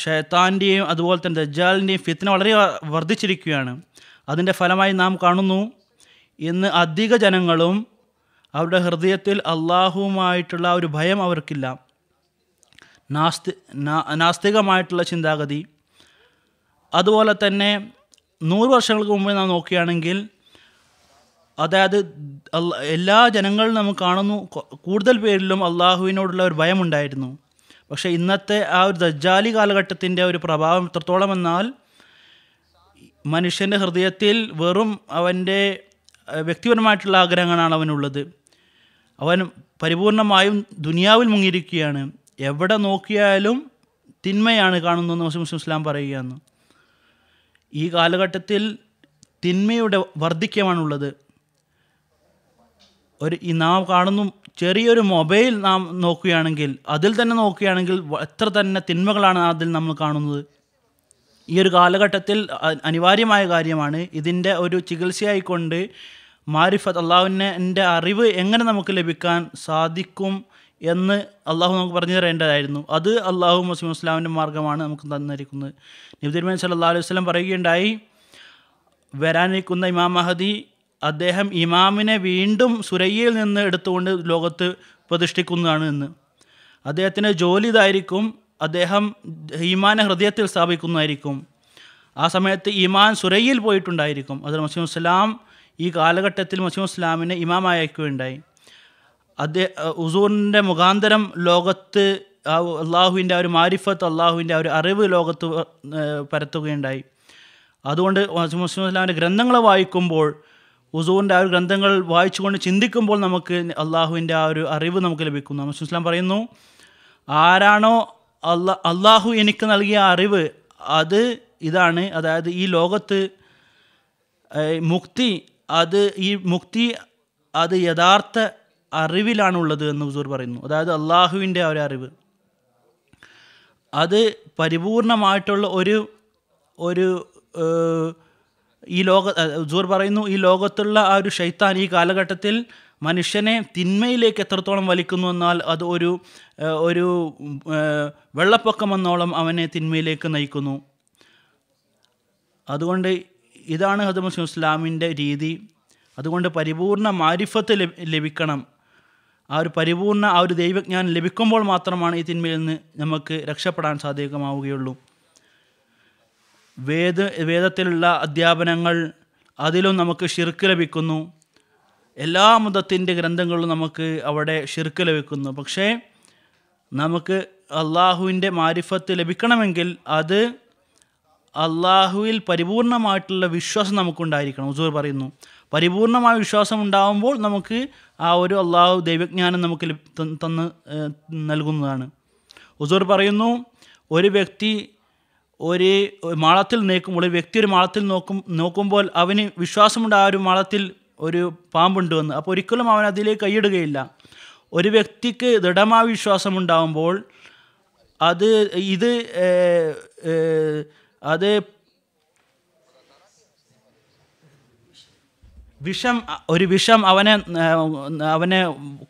ഷേത്താൻ്റെയും അതുപോലെ തന്നെ ദജ്ജാലിൻ്റെയും ഫിത്തന വളരെ വർദ്ധിച്ചിരിക്കുകയാണ് അതിൻ്റെ ഫലമായി നാം കാണുന്നു ഇന്ന് അധിക ജനങ്ങളും അവരുടെ ഹൃദയത്തിൽ അള്ളാഹുവുമായിട്ടുള്ള ഒരു ഭയം അവർക്കില്ല നാസ്തി നാസ്തികമായിട്ടുള്ള ചിന്താഗതി അതുപോലെ തന്നെ നൂറ് വർഷങ്ങൾക്ക് മുമ്പ് നാം നോക്കുകയാണെങ്കിൽ അതായത് എല്ലാ ജനങ്ങളും നമ്മൾ കാണുന്നു കൂടുതൽ പേരിലും അള്ളാഹുവിനോടുള്ള ഒരു ഭയമുണ്ടായിരുന്നു പക്ഷേ ഇന്നത്തെ ആ ഒരു ദജ്ജാലി കാലഘട്ടത്തിൻ്റെ ഒരു പ്രഭാവം എത്രത്തോളം എന്നാൽ മനുഷ്യൻ്റെ ഹൃദയത്തിൽ വെറും അവൻ്റെ വ്യക്തിപരമായിട്ടുള്ള ആഗ്രഹങ്ങളാണ് അവനുള്ളത് അവൻ പരിപൂർണമായും ദുനിയാവിൽ മുങ്ങിയിരിക്കുകയാണ് എവിടെ നോക്കിയാലും തിന്മയാണ് കാണുന്നതെന്ന് മുസ്ലിം ഇസ്ലാം പറയുകയാണ് ഈ കാലഘട്ടത്തിൽ തിന്മയുടെ വർദ്ധിക്യമാണുള്ളത് ഒരു ഈ നാം കാണുന്നു ചെറിയൊരു മൊബൈൽ നാം നോക്കുകയാണെങ്കിൽ അതിൽ തന്നെ നോക്കുകയാണെങ്കിൽ എത്ര തന്നെ തിന്മകളാണ് അതിൽ നമ്മൾ കാണുന്നത് ഈ ഒരു കാലഘട്ടത്തിൽ അനിവാര്യമായ കാര്യമാണ് ഇതിൻ്റെ ഒരു ചികിത്സയായിക്കൊണ്ട് മാരിഫത്ത് അള്ളാഹുവിനെ എൻ്റെ അറിവ് എങ്ങനെ നമുക്ക് ലഭിക്കാൻ സാധിക്കും എന്ന് അള്ളാഹു നമുക്ക് പറഞ്ഞു തരേണ്ടതായിരുന്നു അത് അള്ളാഹു മുസ്ലിം ഇസ്ലാമിൻ്റെ മാർഗ്ഗമാണ് നമുക്ക് തന്നിരിക്കുന്നത് നബിദിർമൻ സല അലൈഹി വസ്ലം പറയുകയുണ്ടായി വരാനിരിക്കുന്ന ഇമാം മഹദി അദ്ദേഹം ഇമാമിനെ വീണ്ടും സുരയ്യയിൽ നിന്ന് എടുത്തുകൊണ്ട് ലോകത്ത് പ്രതിഷ്ഠിക്കുന്നതാണ് ഇന്ന് അദ്ദേഹത്തിൻ്റെ ജോലി ഇതായിരിക്കും അദ്ദേഹം ഈമാനെ ഹൃദയത്തിൽ സ്ഥാപിക്കുന്നതായിരിക്കും ആ സമയത്ത് ഇമാൻ സുരയ്യയിൽ പോയിട്ടുണ്ടായിരിക്കും അത് മസീം ഇസ്ലാം ഈ കാലഘട്ടത്തിൽ മസീം ഇസ്ലാമിനെ ഇമാമായി അയക്കുകയുണ്ടായി അദ്ദേഹം ഉസൂറിൻ്റെ മുഖാന്തരം ലോകത്ത് ആ അള്ളാഹുവിൻ്റെ ആ ഒരു മാരിഫത്ത് അള്ളാഹുവിൻ്റെ ആ ഒരു അറിവ് ലോകത്ത് പരത്തുകയുണ്ടായി അതുകൊണ്ട് മസീം ഇസ്ലാമിൻ്റെ ഗ്രന്ഥങ്ങൾ വായിക്കുമ്പോൾ ഉസൂറിൻ്റെ ആ ഒരു ഗ്രന്ഥങ്ങൾ വായിച്ചുകൊണ്ട് ചിന്തിക്കുമ്പോൾ നമുക്ക് അള്ളാഹുവിൻ്റെ ആ ഒരു അറിവ് നമുക്ക് ലഭിക്കുന്നു മുസ്ലിം ഇസ്ലാം പറയുന്നു ആരാണോ അള്ളാ അള്ളാഹു എനിക്ക് നൽകിയ അറിവ് അത് ഇതാണ് അതായത് ഈ ലോകത്ത് മുക്തി അത് ഈ മുക്തി അത് യഥാർത്ഥ അറിവിലാണുള്ളത് എന്ന് ഹുസൂർ പറയുന്നു അതായത് അള്ളാഹുവിൻ്റെ ആ ഒരു അറിവ് അത് പരിപൂർണമായിട്ടുള്ള ഒരു ഒരു ഈ ലോക ജൂർ പറയുന്നു ഈ ലോകത്തുള്ള ആ ഒരു ഷൈത്താൻ ഈ കാലഘട്ടത്തിൽ മനുഷ്യനെ തിന്മയിലേക്ക് എത്രത്തോളം വലിക്കുന്നു എന്നാൽ അത് ഒരു ഒരു വെള്ളപ്പൊക്കം അവനെ തിന്മയിലേക്ക് നയിക്കുന്നു അതുകൊണ്ട് ഇതാണ് ഹദമുസ്ലിം ഇസ്ലാമിൻ്റെ രീതി അതുകൊണ്ട് പരിപൂർണ മാരിഫത്ത് ലഭിക്കണം ആ ഒരു പരിപൂർണ ആ ഒരു ദൈവജ്ഞാനം ലഭിക്കുമ്പോൾ മാത്രമാണ് ഈ തിന്മയിൽ നിന്ന് നമുക്ക് രക്ഷപ്പെടാൻ സാധ്യമാവുകയുള്ളൂ വേദ വേദത്തിലുള്ള അധ്യാപനങ്ങൾ അതിലും നമുക്ക് ഷിർക്ക് ലഭിക്കുന്നു എല്ലാ മതത്തിൻ്റെ ഗ്രന്ഥങ്ങളിലും നമുക്ക് അവിടെ ഷിർക്ക് ലഭിക്കുന്നു പക്ഷേ നമുക്ക് അള്ളാഹുവിൻ്റെ മാരിഫത്ത് ലഭിക്കണമെങ്കിൽ അത് അള്ളാഹുവിൽ പരിപൂർണമായിട്ടുള്ള വിശ്വാസം നമുക്കുണ്ടായിരിക്കണം ഉസൂർ പറയുന്നു പരിപൂർണമായ വിശ്വാസം ഉണ്ടാകുമ്പോൾ നമുക്ക് ആ ഒരു അള്ളാഹു ദൈവജ്ഞാനം നമുക്ക് തന്ന് നൽകുന്നതാണ് ഉസൂർ പറയുന്നു ഒരു വ്യക്തി ഒരു മാളത്തിൽ നീക്കുമ്പോൾ ഒരു വ്യക്തി ഒരു മാളത്തിൽ നോക്കും നോക്കുമ്പോൾ അവന് വിശ്വാസമുണ്ട് ആ ഒരു മാളത്തിൽ ഒരു പാമ്പുണ്ട് വന്ന് അപ്പോൾ ഒരിക്കലും അവൻ അതിലേക്ക് കൈയിടുകയില്ല ഒരു വ്യക്തിക്ക് ദൃഢമായ വിശ്വാസമുണ്ടാകുമ്പോൾ അത് ഇത് അത് വിഷം ഒരു വിഷം അവനെ അവനെ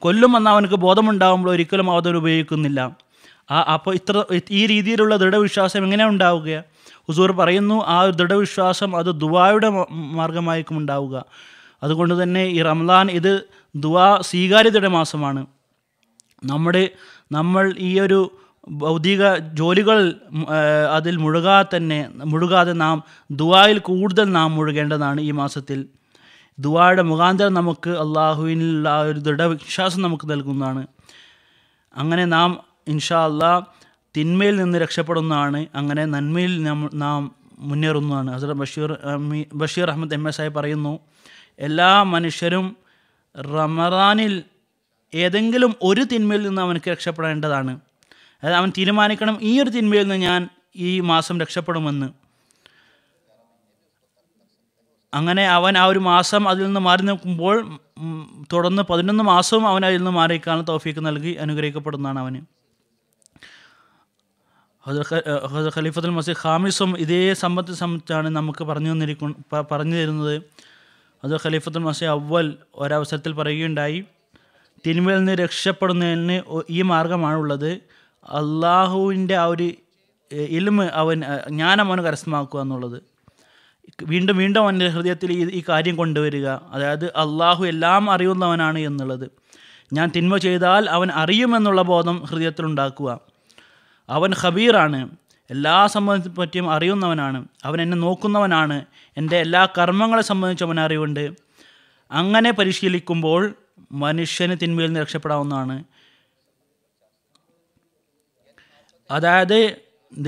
കൊല്ലുമെന്ന് അവനക്ക് ബോധമുണ്ടാകുമ്പോൾ ഒരിക്കലും അതൊരു ഉപയോഗിക്കുന്നില്ല ആ അപ്പോൾ ഇത്ര ഈ രീതിയിലുള്ള ദൃഢവിശ്വാസം എങ്ങനെ ഉണ്ടാവുക ഹുസൂർ പറയുന്നു ആ ദൃഢവിശ്വാസം അത് ദുവായുടെ മാർഗമായിരിക്കും ഉണ്ടാവുക അതുകൊണ്ട് തന്നെ ഈ റംലാൻ ഇത് ദുവാ സ്വീകാര്യതയുടെ മാസമാണ് നമ്മുടെ നമ്മൾ ഈ ഒരു ഭൗതിക ജോലികൾ അതിൽ മുഴുകാതെ തന്നെ മുഴുകാതെ നാം ദുവായിൽ കൂടുതൽ നാം മുഴുകേണ്ടതാണ് ഈ മാസത്തിൽ ദുവായുടെ മുഖാന്തരം നമുക്ക് അള്ളാഹുവിനുള്ള ഒരു ദൃഢവിശ്വാസം നമുക്ക് നൽകുന്നതാണ് അങ്ങനെ നാം ഇൻഷാല്ല തിന്മയിൽ നിന്ന് രക്ഷപ്പെടുന്നതാണ് അങ്ങനെ നന്മയിൽ നാം മുന്നേറുന്നതാണ് ഹസരത് ബഷീർ ബഷീർ അഹമ്മദ് എം എസ് ആയി പറയുന്നു എല്ലാ മനുഷ്യരും റമദാനിൽ ഏതെങ്കിലും ഒരു തിന്മയിൽ നിന്ന് അവനക്ക് രക്ഷപ്പെടേണ്ടതാണ് അതായത് അവൻ തീരുമാനിക്കണം ഈ ഒരു തിന്മയിൽ നിന്ന് ഞാൻ ഈ മാസം രക്ഷപ്പെടുമെന്ന് അങ്ങനെ അവൻ ആ ഒരു മാസം അതിൽ നിന്ന് മാറി നിൽക്കുമ്പോൾ തുടർന്ന് പതിനൊന്ന് മാസവും അവൻ അതിൽ നിന്ന് മാറിക്കാനുള്ള തോഫീക്ക് നൽകി അനുഗ്രഹിക്കപ്പെടുന്നതാണ് അവന് ഹസർ ഖലീഫത്തുൽ മസീഹ് ഹാമിസും ഇതേ സമ്പത്ത് സംബന്ധിച്ചാണ് നമുക്ക് പറഞ്ഞു തന്നിരിക്കു പറഞ്ഞു തരുന്നത് ഹസർ ഖലീഫത്തുൽ മസീഹ് അവൽ ഒരവസരത്തിൽ പറയുകയുണ്ടായി തിന്മയിൽ നിന്ന് രക്ഷപ്പെടുന്നതിന് ഈ മാർഗമാണുള്ളത് അള്ളാഹുവിൻ്റെ ആ ഒരു ഇലിമ് അവൻ ജ്ഞാനം അവന് കരസ്ഥമാക്കുക എന്നുള്ളത് വീണ്ടും വീണ്ടും അവൻ്റെ ഹൃദയത്തിൽ ഈ ഈ കാര്യം കൊണ്ടുവരിക അതായത് അള്ളാഹു എല്ലാം അറിയുന്നവനാണ് എന്നുള്ളത് ഞാൻ തിന്മ ചെയ്താൽ അവൻ അറിയുമെന്നുള്ള ബോധം ഹൃദയത്തിലുണ്ടാക്കുക അവൻ ഖബീറാണ് എല്ലാ സംബന്ധത്തെ പറ്റിയും അറിയുന്നവനാണ് അവൻ എന്നെ നോക്കുന്നവനാണ് എൻ്റെ എല്ലാ കർമ്മങ്ങളെ സംബന്ധിച്ച് അവൻ അറിവുണ്ട് അങ്ങനെ പരിശീലിക്കുമ്പോൾ മനുഷ്യന് തിന്മയിൽ നിന്ന് രക്ഷപ്പെടാവുന്നതാണ് അതായത്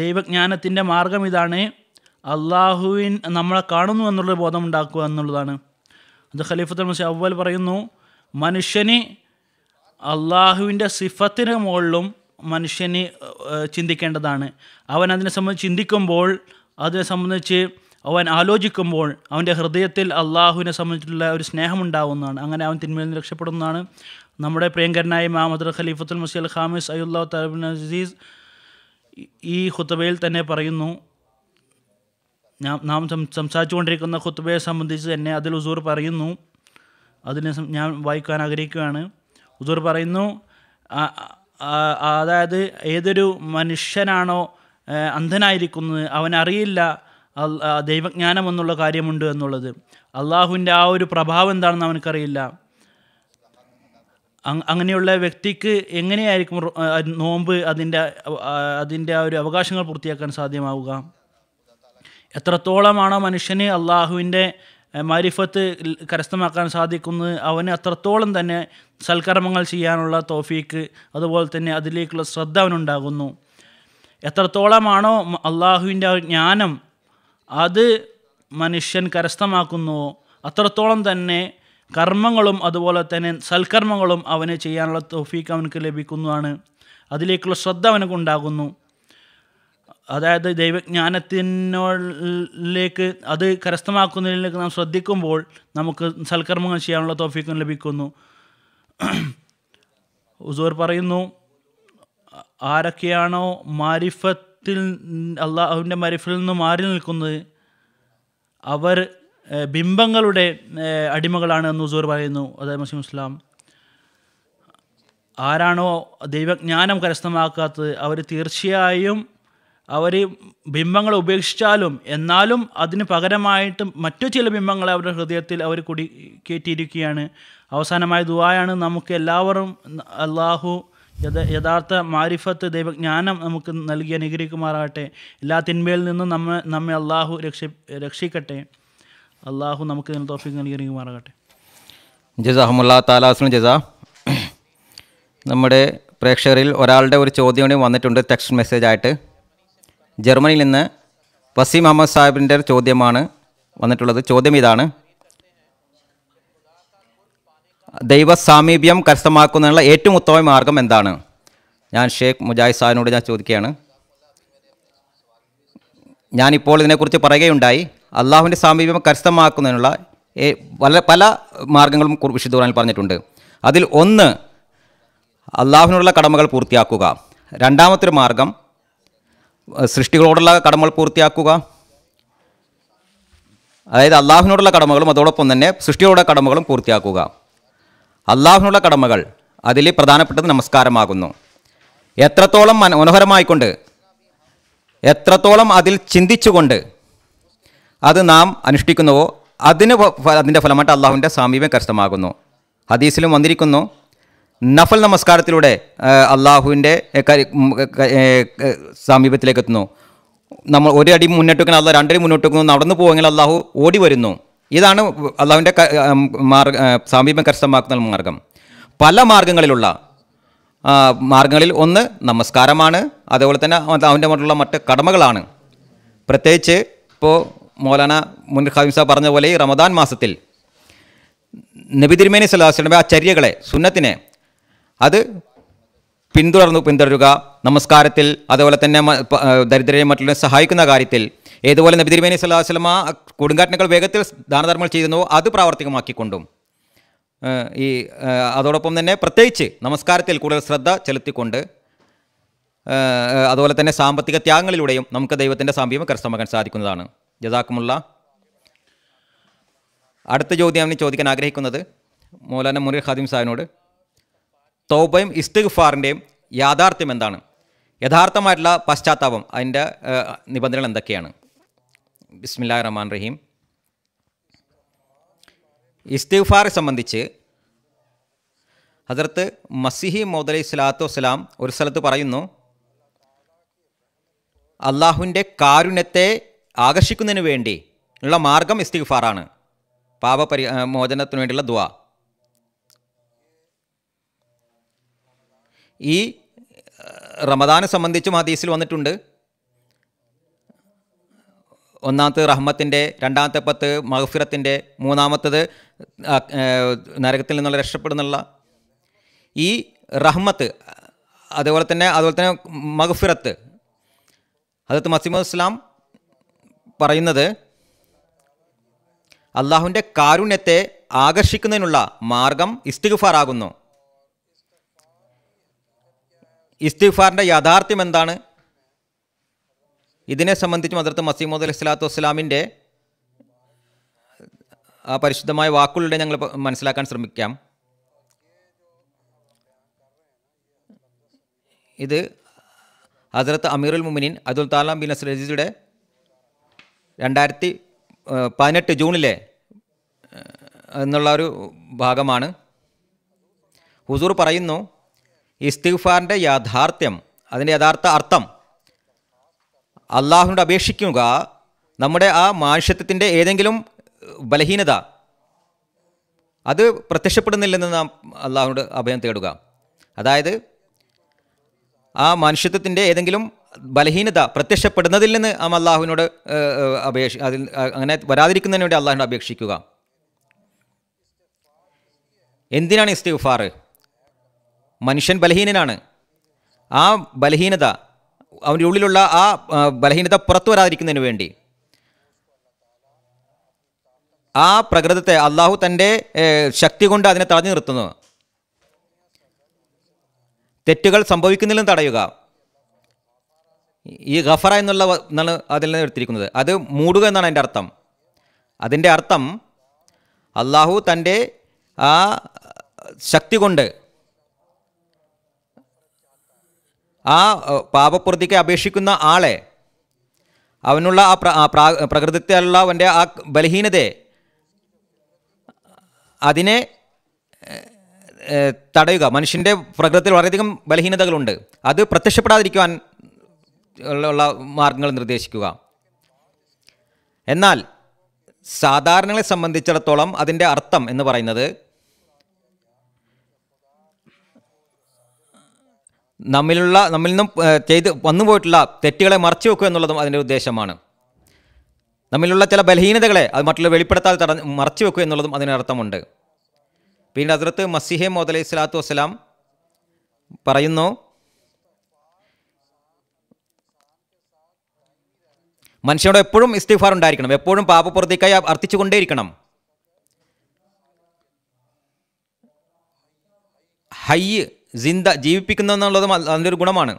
ദൈവജ്ഞാനത്തിൻ്റെ മാർഗം ഇതാണ് അള്ളാഹുവിൻ നമ്മളെ കാണുന്നു എന്നുള്ള ബോധം ഉണ്ടാക്കുക എന്നുള്ളതാണ് അത് ഖലീഫത്തുൽ മുസി അവൽ പറയുന്നു മനുഷ്യന് അള്ളാഹുവിൻ്റെ സിഫത്തിന് മുകളിലും മനുഷ്യന് ചിന്തിക്കേണ്ടതാണ് അവൻ അതിനെ സംബന്ധിച്ച് ചിന്തിക്കുമ്പോൾ അതിനെ സംബന്ധിച്ച് അവൻ ആലോചിക്കുമ്പോൾ അവൻ്റെ ഹൃദയത്തിൽ അള്ളാഹുവിനെ സംബന്ധിച്ചുള്ള ഒരു സ്നേഹമുണ്ടാവുന്നതാണ് അങ്ങനെ അവൻ തിന്മയിൽ നിന്ന് രക്ഷപ്പെടുന്നതാണ് നമ്മുടെ പ്രിയങ്കരനായ മുഹമ്മദ് ഖലീഫത്തുൽ മസി അൽ ഹാമിസ് അയ്യുല്ലാ തലബിൻ അസീസ് ഈ ഹുത്തബയിൽ തന്നെ പറയുന്നു ഞാൻ നാം സംസാരിച്ചുകൊണ്ടിരിക്കുന്ന ഹുത്തബയെ സംബന്ധിച്ച് തന്നെ അതിൽ ഉസൂർ പറയുന്നു അതിനെ ഞാൻ വായിക്കാൻ ആഗ്രഹിക്കുകയാണ് ഉസൂർ പറയുന്നു അതായത് ഏതൊരു മനുഷ്യനാണോ അന്ധനായിരിക്കുന്നത് അവനറിയില്ല ദൈവജ്ഞാനം എന്നുള്ള കാര്യമുണ്ട് എന്നുള്ളത് അള്ളാഹുവിൻ്റെ ആ ഒരു പ്രഭാവം എന്താണെന്ന് അവനക്കറിയില്ല അങ്ങനെയുള്ള വ്യക്തിക്ക് എങ്ങനെയായിരിക്കും നോമ്പ് അതിൻ്റെ അതിൻ്റെ ആ ഒരു അവകാശങ്ങൾ പൂർത്തിയാക്കാൻ സാധ്യമാവുക എത്രത്തോളമാണോ മനുഷ്യന് അള്ളാഹുവിൻ്റെ മാരിഫത്ത് കരസ്ഥമാക്കാൻ സാധിക്കുന്നത് അവന് അത്രത്തോളം തന്നെ സൽക്കർമ്മങ്ങൾ ചെയ്യാനുള്ള തോഫീക്ക് അതുപോലെ തന്നെ അതിലേക്കുള്ള ശ്രദ്ധ അവനുണ്ടാകുന്നു എത്രത്തോളമാണോ അള്ളാഹുവിൻ്റെ ജ്ഞാനം അത് മനുഷ്യൻ കരസ്ഥമാക്കുന്നുവോ അത്രത്തോളം തന്നെ കർമ്മങ്ങളും അതുപോലെ തന്നെ സൽക്കർമ്മങ്ങളും അവന് ചെയ്യാനുള്ള തോഫീക്ക് അവനക്ക് ലഭിക്കുന്നതാണ് അതിലേക്കുള്ള ശ്രദ്ധ അവനക്കുണ്ടാകുന്നു അതായത് ദൈവജ്ഞാനത്തിനോളിലേക്ക് അത് കരസ്ഥമാക്കുന്നതിലേക്ക് നാം ശ്രദ്ധിക്കുമ്പോൾ നമുക്ക് സൽക്കർമ്മങ്ങൾ ചെയ്യാനുള്ള തോഫീക്കും ലഭിക്കുന്നു ഉസൂർ പറയുന്നു ആരൊക്കെയാണോ മാരിഫത്തിൽ അള്ളാഹുവിൻ്റെ മാരിഫിൽ നിന്ന് മാറി നിൽക്കുന്നത് അവർ ബിംബങ്ങളുടെ അടിമകളാണ് എന്ന് ഉസൂർ പറയുന്നു അതായത് മുസ്ലിം ഇസ്ലാം ആരാണോ ദൈവജ്ഞാനം കരസ്ഥമാക്കാത്തത് അവർ തീർച്ചയായും അവർ ബിംബങ്ങളെ ഉപേക്ഷിച്ചാലും എന്നാലും അതിന് പകരമായിട്ട് മറ്റു ചില ബിംബങ്ങളെ അവരുടെ ഹൃദയത്തിൽ അവർ കുടി കയറ്റിയിരിക്കുകയാണ് അവസാനമായ ദുവായാണ് നമുക്ക് എല്ലാവരും അള്ളാഹു യഥാർത്ഥ മാരിഫത്ത് ദൈവജ്ഞാനം നമുക്ക് നൽകി അനുഗ്രഹിക്കുമാറാകട്ടെ എല്ലാ തിന്മയിൽ നിന്നും നമ്മെ നമ്മെ അള്ളാഹു രക്ഷ രക്ഷിക്കട്ടെ അള്ളാഹു നമുക്ക് ഇതിന് തോഫിക്ക് നൽകി ജസാഹമുല്ലാ താലാസ്ലം ജസാ നമ്മുടെ പ്രേക്ഷകരിൽ ഒരാളുടെ ഒരു ചോദ്യം വന്നിട്ടുണ്ട് ടെക്സ്റ്റ് മെസ്സേജ് ആയിട്ട് ജർമ്മനിയിൽ നിന്ന് വസീം അഹമ്മദ് സാഹിബിൻ്റെ ചോദ്യമാണ് വന്നിട്ടുള്ളത് ചോദ്യം ഇതാണ് ദൈവ സാമീപ്യം കരസ്ഥമാക്കുന്നതിനുള്ള ഏറ്റവും ഉത്തമ മാർഗം എന്താണ് ഞാൻ ഷേഖ് മുജാഹിദ് സാഹിബിനോട് ഞാൻ ചോദിക്കുകയാണ് ഞാനിപ്പോൾ ഇതിനെക്കുറിച്ച് പറയുകയുണ്ടായി അള്ളാഹുവിൻ്റെ സാമീപ്യം കരസ്ഥമാക്കുന്നതിനുള്ള പല പല മാർഗങ്ങളും വിശുദ്ധ പറഞ്ഞിട്ടുണ്ട് അതിൽ ഒന്ന് അള്ളാഹുവിനുള്ള കടമകൾ പൂർത്തിയാക്കുക രണ്ടാമത്തെ മാർഗം സൃഷ്ടികളോടുള്ള കടമകൾ പൂർത്തിയാക്കുക അതായത് അള്ളാഹുവിനോടുള്ള കടമകളും അതോടൊപ്പം തന്നെ സൃഷ്ടികളുടെ കടമകളും പൂർത്തിയാക്കുക അള്ളാഹുവിനുള്ള കടമകൾ അതിൽ പ്രധാനപ്പെട്ടത് നമസ്കാരമാകുന്നു എത്രത്തോളം മനോഹരമായിക്കൊണ്ട് എത്രത്തോളം അതിൽ ചിന്തിച്ചുകൊണ്ട് അത് നാം അനുഷ്ഠിക്കുന്നുവോ അതിന് അതിൻ്റെ ഫലമായിട്ട് അള്ളാഹുവിൻ്റെ സാമീപ്യം കരസ്ഥമാകുന്നു ഹദീസിലും വന്നിരിക്കുന്നു നഫൽ നമസ്കാരത്തിലൂടെ അള്ളാഹുവിൻ്റെ സമീപത്തിലേക്ക് എത്തുന്നു നമ്മൾ ഒരു അടി മുന്നോട്ട് വെക്കണം അല്ല രണ്ടടി മുന്നോട്ട് വെക്കുന്നു നടന്നു പോവെങ്കിൽ അള്ളാഹു ഓടി വരുന്നു ഇതാണ് അള്ളാഹുവിൻ്റെ മാർഗ സമീപം കരസ്ഥമാക്കുന്ന മാർഗം പല മാർഗങ്ങളിലുള്ള മാർഗങ്ങളിൽ ഒന്ന് നമസ്കാരമാണ് അതേപോലെ തന്നെ അവൻ്റെ മറ്റുള്ള മറ്റ് കടമകളാണ് പ്രത്യേകിച്ച് ഇപ്പോൾ മൗലാന മുൻ ഖാദിം സാഹ് പറഞ്ഞ പോലെ ഈ റമദാൻ മാസത്തിൽ നബി തിരുമേനി സല്ലാസ്ലമെ ആ ചര്യകളെ സുന്നത്തിനെ അത് പിന്തുടർന്നു പിന്തുടരുക നമസ്കാരത്തിൽ അതുപോലെ തന്നെ ദരിദ്രരെ മറ്റുള്ളവരെ സഹായിക്കുന്ന കാര്യത്തിൽ ഏതുപോലെ നബി തിരുമേനി സല്ലാഹു വസ്ലമ കൊടുങ്കാറ്റിനേക്കാൾ വേഗത്തിൽ ദാനധർമ്മങ്ങൾ ചെയ്യുന്നു അത് പ്രാവർത്തികമാക്കിക്കൊണ്ടും ഈ അതോടൊപ്പം തന്നെ പ്രത്യേകിച്ച് നമസ്കാരത്തിൽ കൂടുതൽ ശ്രദ്ധ ചെലുത്തിക്കൊണ്ട് അതുപോലെ തന്നെ സാമ്പത്തിക ത്യാഗങ്ങളിലൂടെയും നമുക്ക് ദൈവത്തിൻ്റെ സാമ്പത്തികം കരസ്ഥമാക്കാൻ സാധിക്കുന്നതാണ് ജസാക്കുമുള്ള അടുത്ത ചോദ്യം ചോദിക്കാൻ ആഗ്രഹിക്കുന്നത് മൗലാന മുനീർ ഖാദിം സാഹിനോട് തൗബയും ഇസ്തിഗ്ഫാറിൻ്റെയും യാഥാർത്ഥ്യം എന്താണ് യഥാർത്ഥമായിട്ടുള്ള പശ്ചാത്താപം അതിൻ്റെ നിബന്ധനകൾ എന്തൊക്കെയാണ് ബിസ്മില്ലാ റഹ്മാൻ റഹീം ഇസ്തിഗ്ഫാറെ സംബന്ധിച്ച് ഹസരത്ത് മസിഹി മൗദലി സ്വലാത്തു വസ്സലാം ഒരു സ്ഥലത്ത് പറയുന്നു അള്ളാഹുവിൻ്റെ കാരുണ്യത്തെ ആകർഷിക്കുന്നതിന് വേണ്ടി ഉള്ള മാർഗം ഇസ്തിഗ്ഫാറാണ് പാപപരി മോചനത്തിന് വേണ്ടിയുള്ള ദ്വാ ഈ റമദാനെ സംബന്ധിച്ചും ഹദീസിൽ വന്നിട്ടുണ്ട് ഒന്നാമത്തെ റഹ്മത്തിൻ്റെ രണ്ടാമത്തെ പത്ത് മഹഫിറത്തിൻ്റെ മൂന്നാമത്തത് നരകത്തിൽ നിന്നുള്ള രക്ഷപ്പെടുന്നുള്ള ഈ റഹ്മത്ത് അതുപോലെ തന്നെ അതുപോലെ തന്നെ മഹഫിറത്ത് അതത് മസീമുദ് ഇസ്ലാം പറയുന്നത് അള്ളാഹുവിൻ്റെ കാരുണ്യത്തെ ആകർഷിക്കുന്നതിനുള്ള മാർഗം ഇസ്തിഗുഫാറാകുന്നു ഇസ്തിഫാറിൻ്റെ യാഥാർത്ഥ്യം എന്താണ് ഇതിനെ സംബന്ധിച്ച് മദർത്ത് മസീമോദ് അലൈഹി സ്വലാത്തു വസ്സലാമിൻ്റെ ആ പരിശുദ്ധമായ വാക്കുകളിലൂടെ ഞങ്ങൾ മനസ്സിലാക്കാൻ ശ്രമിക്കാം ഇത് ഹസരത്ത് അമീറുൽ മുമിനിൻ അബ്ദുൽ താലാം ബിൻ അസ്രജിയുടെ രണ്ടായിരത്തി പതിനെട്ട് ജൂണിലെ എന്നുള്ള ഒരു ഭാഗമാണ് ഹുസൂർ പറയുന്നു ഇസ്തിഗ്ഫാറിൻ്റെ യാഥാർത്ഥ്യം അതിൻ്റെ യഥാർത്ഥ അർത്ഥം അള്ളാഹുവിനോട് അപേക്ഷിക്കുക നമ്മുടെ ആ മാനുഷ്യത്വത്തിൻ്റെ ഏതെങ്കിലും ബലഹീനത അത് പ്രത്യക്ഷപ്പെടുന്നില്ലെന്ന് നാം അള്ളാഹുനോട് അഭയം തേടുക അതായത് ആ മനുഷ്യത്വത്തിൻ്റെ ഏതെങ്കിലും ബലഹീനത പ്രത്യക്ഷപ്പെടുന്നതിൽ നിന്ന് നാം അള്ളാഹുവിനോട് അപേക്ഷ അതിൽ അങ്ങനെ വരാതിരിക്കുന്നതിന് വേണ്ടി അള്ളാഹുവിനോട് അപേക്ഷിക്കുക എന്തിനാണ് ഇസ്തിഗ്ഫാറ് മനുഷ്യൻ ബലഹീനനാണ് ആ ബലഹീനത അവൻ്റെ ഉള്ളിലുള്ള ആ ബലഹീനത പുറത്തു വരാതിരിക്കുന്നതിന് വേണ്ടി ആ പ്രകൃതത്തെ അള്ളാഹു തൻ്റെ ശക്തി കൊണ്ട് അതിനെ തടഞ്ഞു നിർത്തുന്നു തെറ്റുകൾ സംഭവിക്കുന്നില്ലെന്ന് തടയുക ഈ ഗഫറ എന്നുള്ള എന്നാണ് അതിൽ നിന്ന് എടുത്തിരിക്കുന്നത് അത് മൂടുക എന്നാണ് അതിൻ്റെ അർത്ഥം അതിൻ്റെ അർത്ഥം അള്ളാഹു തൻ്റെ ആ ശക്തി കൊണ്ട് ആ പാപപ്രതിക്ക് അപേക്ഷിക്കുന്ന ആളെ അവനുള്ള ആ പ്രകൃതിയുള്ള അവൻ്റെ ആ ബലഹീനതയെ അതിനെ തടയുക മനുഷ്യൻ്റെ പ്രകൃതിയിൽ വളരെയധികം ബലഹീനതകളുണ്ട് അത് പ്രത്യക്ഷപ്പെടാതിരിക്കുവാൻ ഉള്ള മാർഗങ്ങൾ നിർദ്ദേശിക്കുക എന്നാൽ സാധാരണങ്ങളെ സംബന്ധിച്ചിടത്തോളം അതിൻ്റെ അർത്ഥം എന്ന് പറയുന്നത് നമ്മിലുള്ള നമ്മിൽ നിന്നും ചെയ്ത് വന്നു പോയിട്ടുള്ള തെറ്റുകളെ മറച്ചു വെക്കുക എന്നുള്ളതും അതിൻ്റെ ഉദ്ദേശമാണ് നമ്മിലുള്ള ചില ബലഹീനതകളെ അത് മറ്റുള്ള വെളിപ്പെടുത്താതെ തട മറച്ചു വെക്കുക എന്നുള്ളതും അതിനർത്ഥമുണ്ട് പിന്നീട് അതിർത്ത് മസിഹെ മോദ് അലൈഹി സ്വലാത്തു വസ്സലാം പറയുന്നു മനുഷ്യനോട് എപ്പോഴും ഇസ്തിഫാർ ഉണ്ടായിരിക്കണം എപ്പോഴും പാപപ്രതിക്കായി അർത്ഥിച്ചുകൊണ്ടേയിരിക്കണം ഹയ്യ് ജിന്ത ജീവിപ്പിക്കുന്നു എന്നുള്ളത് അതിൻ്റെ ഒരു ഗുണമാണ്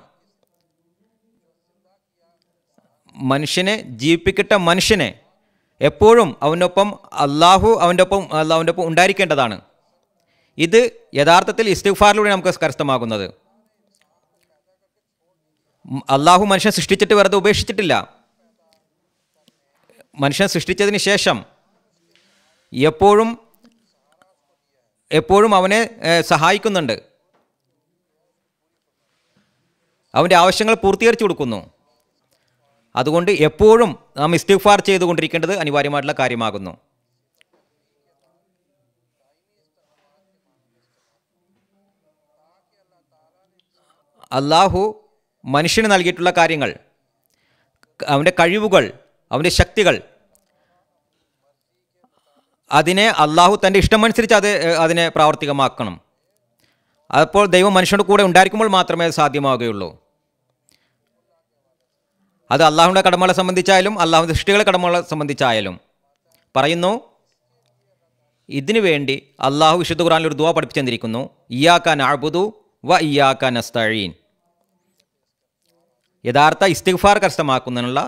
മനുഷ്യനെ ജീവിപ്പിക്കട്ട മനുഷ്യനെ എപ്പോഴും അവനൊപ്പം അള്ളാഹു അവൻ്റെ ഒപ്പം അവൻ്റെ ഒപ്പം ഉണ്ടായിരിക്കേണ്ടതാണ് ഇത് യഥാർത്ഥത്തിൽ ഇസ്തിഫാറിലൂടെ നമുക്ക് കരസ്ഥമാകുന്നത് അള്ളാഹു മനുഷ്യൻ സൃഷ്ടിച്ചിട്ട് വെറുതെ ഉപേക്ഷിച്ചിട്ടില്ല മനുഷ്യൻ സൃഷ്ടിച്ചതിന് ശേഷം എപ്പോഴും എപ്പോഴും അവനെ സഹായിക്കുന്നുണ്ട് അവൻ്റെ ആവശ്യങ്ങൾ പൂർത്തീകരിച്ചു കൊടുക്കുന്നു അതുകൊണ്ട് എപ്പോഴും നാം ഇസ്തിഫാർ ചെയ്തുകൊണ്ടിരിക്കേണ്ടത് അനിവാര്യമായിട്ടുള്ള കാര്യമാകുന്നു അള്ളാഹു മനുഷ്യന് നൽകിയിട്ടുള്ള കാര്യങ്ങൾ അവൻ്റെ കഴിവുകൾ അവൻ്റെ ശക്തികൾ അതിനെ അള്ളാഹു തൻ്റെ ഇഷ്ടമനുസരിച്ച് അത് അതിനെ പ്രാവർത്തികമാക്കണം അപ്പോൾ ദൈവം മനുഷ്യൻ്റെ കൂടെ ഉണ്ടായിരിക്കുമ്പോൾ മാത്രമേ സാധ്യമാവുകയുള്ളൂ അത് അള്ളാഹുവിൻ്റെ കടമകളെ സംബന്ധിച്ചായാലും അള്ളാഹു സൃഷ്ടികളെ കടമകളെ സംബന്ധിച്ചായാലും പറയുന്നു ഇതിനു വേണ്ടി അള്ളാഹു വിശുദ്ധ ഖുറാനിൽ ഒരു ദുവാ പഠിപ്പിച്ചു തന്നിരിക്കുന്നു ഇയാക്കാൻ ആബുദു വ ഇയാക്കാൻ അസ്തഴീൻ യഥാർത്ഥ ഇസ്തിഗ്ഫാർ കരസ്ഥമാക്കുന്നതിനുള്ള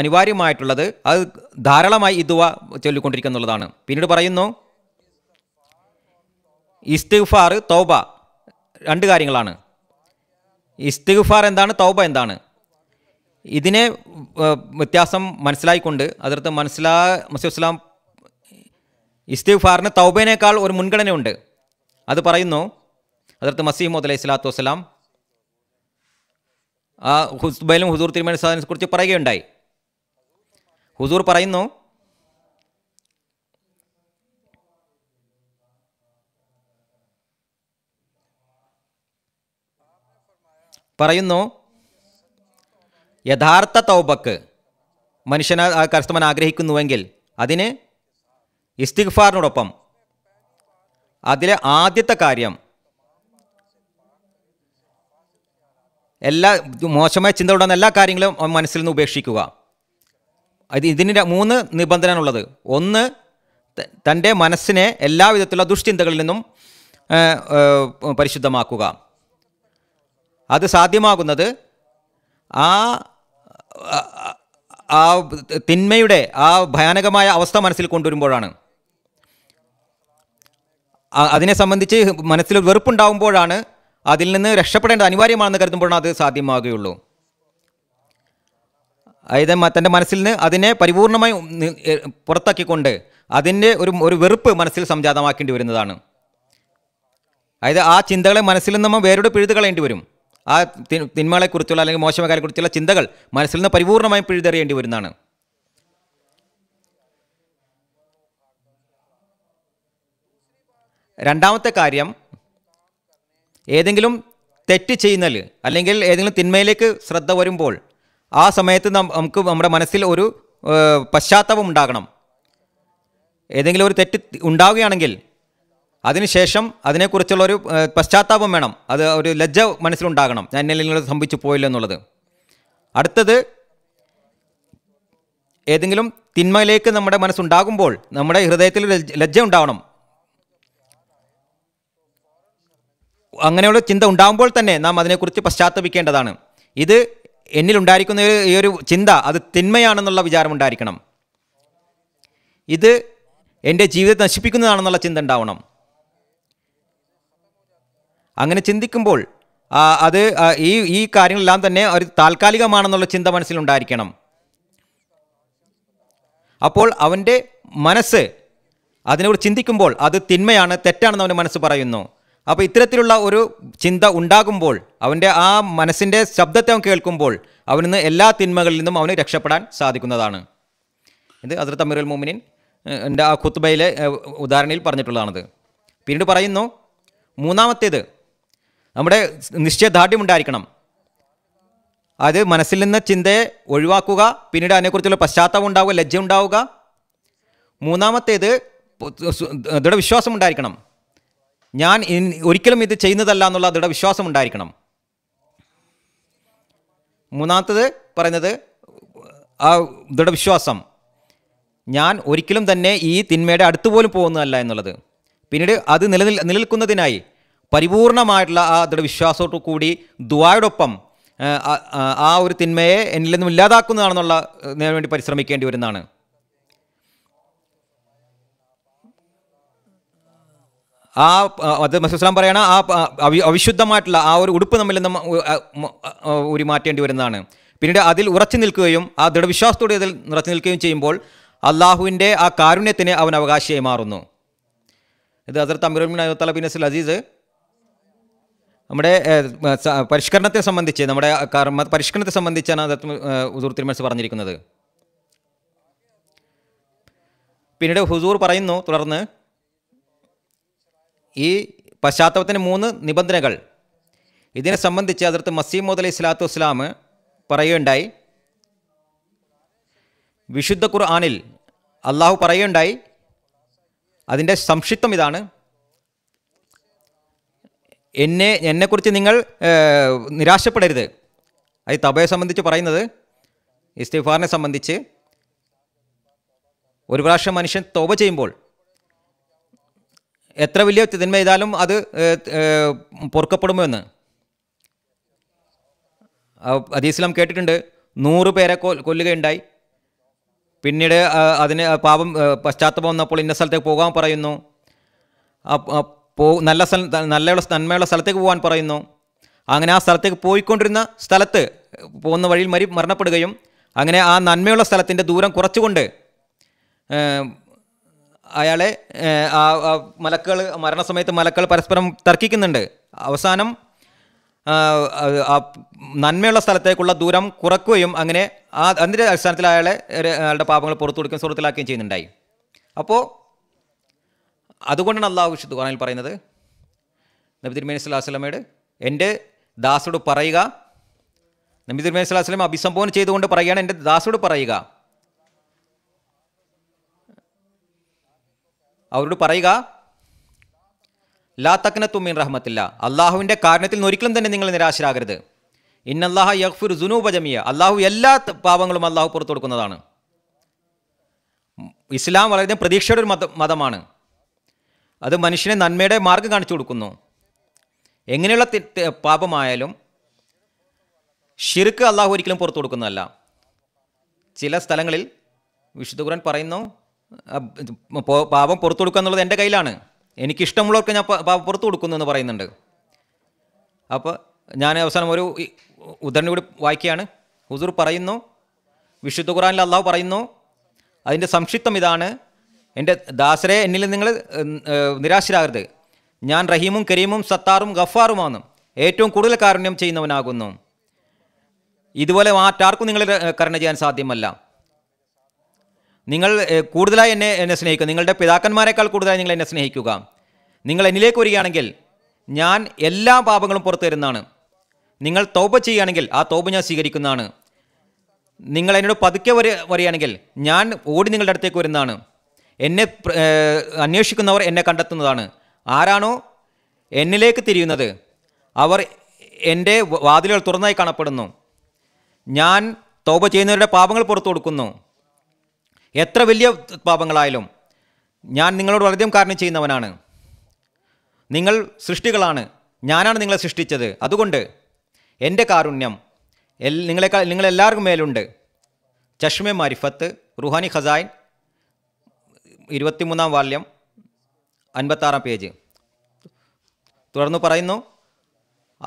അനിവാര്യമായിട്ടുള്ളത് അത് ധാരാളമായി ഈ ദുവ ചൊല്ലിക്കൊണ്ടിരിക്കുന്നുള്ളതാണ് പിന്നീട് പറയുന്നു ഇസ്തിഗ്ഫാർ തൗബ രണ്ട് കാര്യങ്ങളാണ് ഇസ്തിഗ്ഫാർ എന്താണ് തൗബ എന്താണ് ഇതിനെ വ്യത്യാസം മനസ്സിലായിക്കൊണ്ട് അതിർത്ത് മനസ്സിലാ മസീസ്ലാം ഇസ്തിഫാറിന് തൗബേനേക്കാൾ ഒരു മുൻഗണനയുണ്ട് അത് പറയുന്നു അതിർത്ത് മസീഹ്മദ് അലൈഹി സ്വലാത്തു വസ്സലാം ആ ഹുസ്ബയിലും ഹുസൂർ തിരുമേനി സാധനെ കുറിച്ച് പറയുകയുണ്ടായി ഹുസൂർ പറയുന്നു പറയുന്നു യഥാർത്ഥ തൗബക്ക് മനുഷ്യൻ കർത്തമൻ ആഗ്രഹിക്കുന്നുവെങ്കിൽ അതിന് ഇസ്തിഗ്ഫാറിനോടൊപ്പം അതിലെ ആദ്യത്തെ കാര്യം എല്ലാ മോശമായ ചിന്ത ഉണ്ടാകുന്ന എല്ലാ കാര്യങ്ങളും മനസ്സിൽ നിന്ന് ഉപേക്ഷിക്കുക അത് ഇതിന് മൂന്ന് ഉള്ളത് ഒന്ന് തൻ്റെ മനസ്സിനെ എല്ലാ വിധത്തിലുള്ള ദുഷ്ചിന്തകളിൽ നിന്നും പരിശുദ്ധമാക്കുക അത് സാധ്യമാകുന്നത് ആ ആ തിന്മയുടെ ആ ഭയാനകമായ അവസ്ഥ മനസ്സിൽ കൊണ്ടുവരുമ്പോഴാണ് അതിനെ സംബന്ധിച്ച് മനസ്സിൽ വെറുപ്പുണ്ടാകുമ്പോഴാണ് അതിൽ നിന്ന് രക്ഷപ്പെടേണ്ടത് അനിവാര്യമാണെന്ന് കരുതുമ്പോഴാണ് അത് സാധ്യമാകുകയുള്ളൂ അതായത് തൻ്റെ മനസ്സിൽ നിന്ന് അതിനെ പരിപൂർണമായി പുറത്താക്കിക്കൊണ്ട് അതിൻ്റെ ഒരു ഒരു വെറുപ്പ് മനസ്സിൽ സംജാതമാക്കേണ്ടി വരുന്നതാണ് അതായത് ആ ചിന്തകളെ മനസ്സിൽ നിന്ന് നമ്മൾ വേരോട് പിഴുതുകളേണ്ടി വരും ആ തിന്മകളെക്കുറിച്ചുള്ള അല്ലെങ്കിൽ മോശമകാരെക്കുറിച്ചുള്ള ചിന്തകൾ മനസ്സിൽ നിന്ന് പരിപൂർണമായും പിഴുതെറിയേണ്ടി വരുന്നതാണ് രണ്ടാമത്തെ കാര്യം ഏതെങ്കിലും തെറ്റ് ചെയ്യുന്നൽ അല്ലെങ്കിൽ ഏതെങ്കിലും തിന്മയിലേക്ക് ശ്രദ്ധ വരുമ്പോൾ ആ സമയത്ത് നമുക്ക് നമ്മുടെ മനസ്സിൽ ഒരു പശ്ചാത്തപം ഉണ്ടാകണം ഏതെങ്കിലും ഒരു തെറ്റ് ഉണ്ടാവുകയാണെങ്കിൽ അതിനുശേഷം അതിനെക്കുറിച്ചുള്ള ഒരു പശ്ചാത്താപം വേണം അത് ഒരു ലജ്ജ മനസ്സിലുണ്ടാകണം ഞാൻ എന്നെ നിങ്ങൾ സംഭവിച്ചു പോയില്ല എന്നുള്ളത് അടുത്തത് ഏതെങ്കിലും തിന്മയിലേക്ക് നമ്മുടെ മനസ്സുണ്ടാകുമ്പോൾ നമ്മുടെ ഹൃദയത്തിൽ ലജ്ജ ഉണ്ടാവണം അങ്ങനെയുള്ള ചിന്ത ഉണ്ടാകുമ്പോൾ തന്നെ നാം അതിനെക്കുറിച്ച് പശ്ചാത്തപിക്കേണ്ടതാണ് ഇത് എന്നിൽ ഉണ്ടായിരിക്കുന്ന ഈ ഒരു ചിന്ത അത് തിന്മയാണെന്നുള്ള വിചാരം ഉണ്ടായിരിക്കണം ഇത് എൻ്റെ ജീവിതത്തെ നശിപ്പിക്കുന്നതാണെന്നുള്ള ചിന്ത ഉണ്ടാവണം അങ്ങനെ ചിന്തിക്കുമ്പോൾ അത് ഈ ഈ കാര്യങ്ങളെല്ലാം തന്നെ ഒരു താൽക്കാലികമാണെന്നുള്ള ചിന്ത മനസ്സിലുണ്ടായിരിക്കണം അപ്പോൾ അവൻ്റെ മനസ്സ് അതിനെക്കുറിച്ച് ചിന്തിക്കുമ്പോൾ അത് തിന്മയാണ് തെറ്റാണെന്ന് അവൻ്റെ മനസ്സ് പറയുന്നു അപ്പോൾ ഇത്തരത്തിലുള്ള ഒരു ചിന്ത ഉണ്ടാകുമ്പോൾ അവൻ്റെ ആ മനസ്സിൻ്റെ ശബ്ദത്തെ അവൻ കേൾക്കുമ്പോൾ നിന്ന് എല്ലാ തിന്മകളിൽ നിന്നും അവന് രക്ഷപ്പെടാൻ സാധിക്കുന്നതാണ് ഇത് അതിർ അമീർ മോമിനിൻ എൻ്റെ ആ ഖുത്ബയിലെ ഉദാഹരണയിൽ പറഞ്ഞിട്ടുള്ളതാണത് പിന്നീട് പറയുന്നു മൂന്നാമത്തേത് നമ്മുടെ നിശ്ചയദാർഢ്യം ഉണ്ടായിരിക്കണം അത് മനസ്സിൽ നിന്ന് ചിന്തയെ ഒഴിവാക്കുക പിന്നീട് അതിനെക്കുറിച്ചുള്ള പശ്ചാത്തലം ഉണ്ടാവുക ലജ്ജ ഉണ്ടാവുക മൂന്നാമത്തേത് ദൃഢവിശ്വാസം ഉണ്ടായിരിക്കണം ഞാൻ ഒരിക്കലും ഇത് ചെയ്യുന്നതല്ല എന്നുള്ള ദൃഢവിശ്വാസം ഉണ്ടായിരിക്കണം മൂന്നാമത്തത് പറയുന്നത് ആ ദൃഢവിശ്വാസം ഞാൻ ഒരിക്കലും തന്നെ ഈ തിന്മയുടെ അടുത്തുപോലും പോകുന്നതല്ല എന്നുള്ളത് പിന്നീട് അത് നിലനിൽ നിലനിൽക്കുന്നതിനായി പരിപൂർണമായിട്ടുള്ള ആ വിശ്വാസത്തോടു കൂടി ദുവായോടൊപ്പം ആ ഒരു തിന്മയെ എന്നിൽ നിന്നും ഇല്ലാതാക്കുന്നതാണെന്നുള്ള വേണ്ടി പരിശ്രമിക്കേണ്ടി വരുന്നതാണ് ആ അത് മസൂസ്ലാം പറയണ ആ അവിശുദ്ധമായിട്ടുള്ള ആ ഒരു ഉടുപ്പ് നമ്മിൽ നിന്നും ഒരു മാറ്റേണ്ടി വരുന്നതാണ് പിന്നീട് അതിൽ ഉറച്ചു നിൽക്കുകയും ആ ദൃഢവിശ്വാസത്തോടെ അതിൽ ഉറച്ചു നിൽക്കുകയും ചെയ്യുമ്പോൾ അള്ളാഹുവിൻ്റെ ആ കാരുണ്യത്തിന് അവൻ അവകാശിയായി മാറുന്നു ഇത് അസർ തമിർ അബ്ബിൻ അബ്ബത്തല ബിൻ അസീസ് നമ്മുടെ പരിഷ്കരണത്തെ സംബന്ധിച്ച് നമ്മുടെ കർമ്മ പരിഷ്കരണത്തെ സംബന്ധിച്ചാണ് ഹുസൂർ തിരുമനസ് പറഞ്ഞിരിക്കുന്നത് പിന്നീട് ഹുസൂർ പറയുന്നു തുടർന്ന് ഈ പശ്ചാത്തലത്തിന് മൂന്ന് നിബന്ധനകൾ ഇതിനെ സംബന്ധിച്ച് അതിർത്ത് മസീമോദ് അലൈഹി സ്വലാത്തു വസ്ലാം പറയുകയുണ്ടായി വിശുദ്ധ ഖുർആാനിൽ അള്ളാഹു പറയുകയുണ്ടായി അതിൻ്റെ സംക്ഷിപ്തം ഇതാണ് എന്നെ എന്നെക്കുറിച്ച് നിങ്ങൾ നിരാശപ്പെടരുത് അത് തബയെ സംബന്ധിച്ച് പറയുന്നത് ഇസ്തിഫാറിനെ സംബന്ധിച്ച് ഒരു പ്രാവശ്യം മനുഷ്യൻ തോപ ചെയ്യുമ്പോൾ എത്ര വലിയ തിന്മ ചെയ്താലും അത് പൊറുക്കപ്പെടുമെന്ന് അതീസ്ലാം കേട്ടിട്ടുണ്ട് നൂറ് പേരെ കൊല്ലുകയുണ്ടായി പിന്നീട് അതിന് പാപം പശ്ചാത്തലം വന്നപ്പോൾ ഇന്ന സ്ഥലത്തേക്ക് പോകാൻ പറയുന്നു പോ നല്ല സ്ഥല നല്ലയുള്ള നന്മയുള്ള സ്ഥലത്തേക്ക് പോകാൻ പറയുന്നു അങ്ങനെ ആ സ്ഥലത്തേക്ക് പോയിക്കൊണ്ടിരുന്ന സ്ഥലത്ത് പോകുന്ന വഴിയിൽ മരി മരണപ്പെടുകയും അങ്ങനെ ആ നന്മയുള്ള സ്ഥലത്തിൻ്റെ ദൂരം കുറച്ചുകൊണ്ട് അയാളെ ആ മലക്കൾ മരണസമയത്ത് മലക്കൾ പരസ്പരം തർക്കിക്കുന്നുണ്ട് അവസാനം നന്മയുള്ള സ്ഥലത്തേക്കുള്ള ദൂരം കുറക്കുകയും അങ്ങനെ ആ അതിൻ്റെ അടിസ്ഥാനത്തിൽ അയാളെ അയാളുടെ പാപങ്ങൾ പുറത്തു കൊടുക്കുകയും സുഹൃത്തിലാക്കുകയും ചെയ്യുന്നുണ്ടായി അപ്പോൾ അതുകൊണ്ടാണ് അള്ളാഹു വിശുദ്ധ ഖുറാനിൽ പറയുന്നത് നബി തിരുമേനി സ്വലാഹു വസ്ലമയോട് എൻ്റെ ദാസോട് പറയുക നബി തിരുമേനി സ്വലാഹു വസ്ലം അഭിസംബോധന ചെയ്തുകൊണ്ട് പറയുകയാണ് എൻ്റെ ദാസോട് പറയുക അവരോട് പറയുക ലാ തക്നത്തുമീൻ റഹ്മത്തില്ല അള്ളാഹുവിൻ്റെ കാരണത്തിൽ നിന്ന് ഒരിക്കലും തന്നെ നിങ്ങൾ നിരാശരാകരുത് ഇന്നല്ലാഹ യഖ്ഫിർ ജുനൂബ ജമിയ അള്ളാഹു എല്ലാ പാപങ്ങളും അള്ളാഹു പുറത്തു കൊടുക്കുന്നതാണ് ഇസ്ലാം വളരെയധികം പ്രതീക്ഷയുടെ ഒരു മതമാണ് അത് മനുഷ്യനെ നന്മയുടെ മാർഗം കാണിച്ചു കൊടുക്കുന്നു എങ്ങനെയുള്ള പാപമായാലും ഷിർക്ക് അള്ളാഹു ഒരിക്കലും പുറത്തു കൊടുക്കുന്നതല്ല ചില സ്ഥലങ്ങളിൽ വിശുദ്ധ ഖുർആൻ പറയുന്നു പാപം പുറത്തു കൊടുക്കുക എന്നുള്ളത് എൻ്റെ കയ്യിലാണ് എനിക്കിഷ്ടമുള്ളവർക്ക് ഞാൻ പാപം പുറത്തു കൊടുക്കുന്നു എന്ന് പറയുന്നുണ്ട് അപ്പോൾ ഞാൻ അവസാനം ഒരു ഉദാഹരണം കൂടി വായിക്കുകയാണ് ഹുസൂർ പറയുന്നു വിശുദ്ധ ഖുറാനിൽ അള്ളാഹു പറയുന്നു അതിൻ്റെ സംക്ഷിപ്തം ഇതാണ് എൻ്റെ ദാസരെ എന്നിൽ നിങ്ങൾ നിരാശരാകരുത് ഞാൻ റഹീമും കരീമും സത്താറും ഗഫാറുമാണ് ഏറ്റവും കൂടുതൽ കാരുണ്യം ചെയ്യുന്നവനാകുന്നു ഇതുപോലെ മാറ്റാർക്കും നിങ്ങൾ കരുണ ചെയ്യാൻ സാധ്യമല്ല നിങ്ങൾ കൂടുതലായി എന്നെ എന്നെ സ്നേഹിക്കുക നിങ്ങളുടെ പിതാക്കന്മാരെക്കാൾ കൂടുതലായി നിങ്ങൾ എന്നെ സ്നേഹിക്കുക നിങ്ങൾ എന്നിലേക്ക് വരികയാണെങ്കിൽ ഞാൻ എല്ലാ പാപങ്ങളും പുറത്തു തരുന്നതാണ് നിങ്ങൾ തോപ്പ് ചെയ്യുകയാണെങ്കിൽ ആ തോപ്പ് ഞാൻ സ്വീകരിക്കുന്നതാണ് നിങ്ങൾ എന്നോട് പതുക്കെ വരികയാണെങ്കിൽ ഞാൻ ഓടി നിങ്ങളുടെ അടുത്തേക്ക് വരുന്നതാണ് എന്നെ അന്വേഷിക്കുന്നവർ എന്നെ കണ്ടെത്തുന്നതാണ് ആരാണോ എന്നിലേക്ക് തിരിയുന്നത് അവർ എൻ്റെ വാതിലുകൾ തുറന്നായി കാണപ്പെടുന്നു ഞാൻ തോപ ചെയ്യുന്നവരുടെ പാപങ്ങൾ പുറത്തു കൊടുക്കുന്നു എത്ര വലിയ പാപങ്ങളായാലും ഞാൻ നിങ്ങളോട് വളരെയധികം കാരണം ചെയ്യുന്നവനാണ് നിങ്ങൾ സൃഷ്ടികളാണ് ഞാനാണ് നിങ്ങളെ സൃഷ്ടിച്ചത് അതുകൊണ്ട് എൻ്റെ കാരുണ്യം എൽ നിങ്ങളെക്കാൾ നിങ്ങളെല്ലാവർക്കും മേലുണ്ട് ചഷ്മെ മാരിഫത്ത് റുഹാനി ഖസായിൻ ഇരുപത്തിമൂന്നാം വാല്യം അൻപത്താറാം പേജ് തുടർന്ന് പറയുന്നു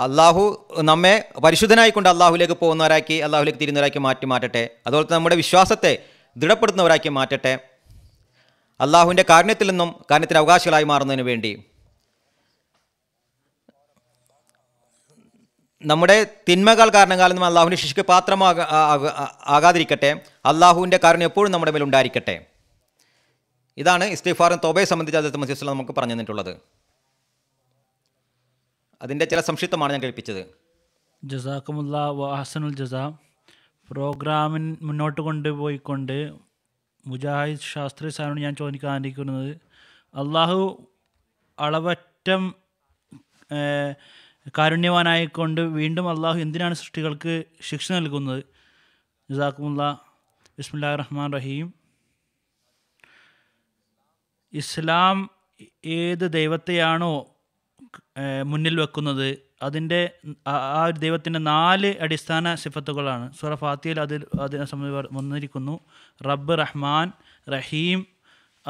അള്ളാഹു നമ്മെ പരിശുദ്ധനായിക്കൊണ്ട് അള്ളാഹുലേക്ക് പോകുന്നവരാക്കി അള്ളാഹുലേക്ക് തിരുന്നവരാക്കി മാറ്റി മാറ്റട്ടെ അതുപോലെ തന്നെ നമ്മുടെ വിശ്വാസത്തെ ദൃഢപ്പെടുത്തുന്നവരാക്കി മാറ്റട്ടെ അള്ളാഹുവിൻ്റെ കാരുണ്യത്തിൽ നിന്നും കാരണത്തിന് അവകാശികളായി മാറുന്നതിന് വേണ്ടി നമ്മുടെ തിന്മകൾ കാരണം കാലം അള്ളാഹുവിൻ്റെ ശിക്ഷയ്ക്ക് പാത്രമാകാതിരിക്കട്ടെ ആകാതിരിക്കട്ടെ അള്ളാഹുവിൻ്റെ കാരുണ്യം എപ്പോഴും നമ്മുടെ മേലുണ്ടായിരിക്കട്ടെ ഇതാണ് ഇസ്തിഫാറും തോബയെ സംബന്ധിച്ച് അദ്ദേഹത്തെ മസീസ്ല നമുക്ക് പറഞ്ഞു തന്നിട്ടുള്ളത് അതിൻ്റെ ചില സംക്ഷിപ്തമാണ് ഞാൻ കേൾപ്പിച്ചത് ജസാഖുമുല്ല വഹസനുൽ ജസ പ്രോഗ്രാമിൻ മുന്നോട്ട് കൊണ്ടുപോയിക്കൊണ്ട് മുജാഹിദ് ശാസ്ത്രി സാറിനോട് ഞാൻ ചോദിക്കാൻ ആഗ്രഹിക്കുന്നത് അള്ളാഹു അളവറ്റം കാരുണ്യവാനായിക്കൊണ്ട് വീണ്ടും അള്ളാഹു എന്തിനാണ് സൃഷ്ടികൾക്ക് ശിക്ഷ നൽകുന്നത് ജസാഖുമുല്ല ബിസ്മുല്ലാ റഹ്മാൻ റഹീം ഇസ്ലാം ഏത് ദൈവത്തെയാണോ മുന്നിൽ വെക്കുന്നത് അതിൻ്റെ ആ ഒരു ദൈവത്തിൻ്റെ നാല് അടിസ്ഥാന സിഫത്തുകളാണ് സുറ ഫാത്തിയിൽ അതിൽ അതിനെ സംബന്ധിച്ച് വന്നിരിക്കുന്നു റബ്ബ് റഹ്മാൻ റഹീം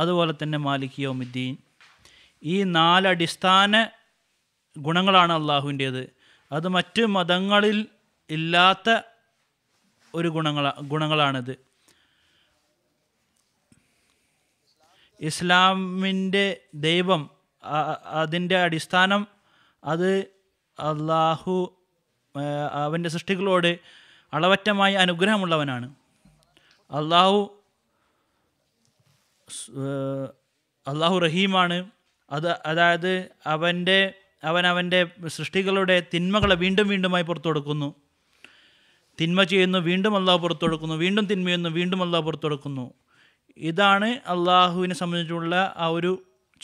അതുപോലെ തന്നെ മാലിക് യോമുദ്ദീൻ ഈ നാല് അടിസ്ഥാന ഗുണങ്ങളാണ് അള്ളാഹുവിൻ്റേത് അത് മറ്റ് മതങ്ങളിൽ ഇല്ലാത്ത ഒരു ഗുണങ്ങളാണ് ഗുണങ്ങളാണിത് ഇസ്ലാമിൻ്റെ ദൈവം അതിൻ്റെ അടിസ്ഥാനം അത് അള്ളാഹു അവൻ്റെ സൃഷ്ടികളോട് അളവറ്റമായി അനുഗ്രഹമുള്ളവനാണ് അള്ളാഹു അള്ളാഹു റഹീമാണ് അത് അതായത് അവൻ്റെ അവൻ അവൻ്റെ സൃഷ്ടികളുടെ തിന്മകളെ വീണ്ടും വീണ്ടുമായി പുറത്തു കൊടുക്കുന്നു തിന്മ ചെയ്യുന്നു വീണ്ടും അള്ളാഹു പുറത്തു കൊടുക്കുന്നു വീണ്ടും തിന്മയുന്നു വീണ്ടും അള്ളാഹു പുറത്തു കൊടുക്കുന്നു ഇതാണ് അള്ളാഹുവിനെ സംബന്ധിച്ചുള്ള ആ ഒരു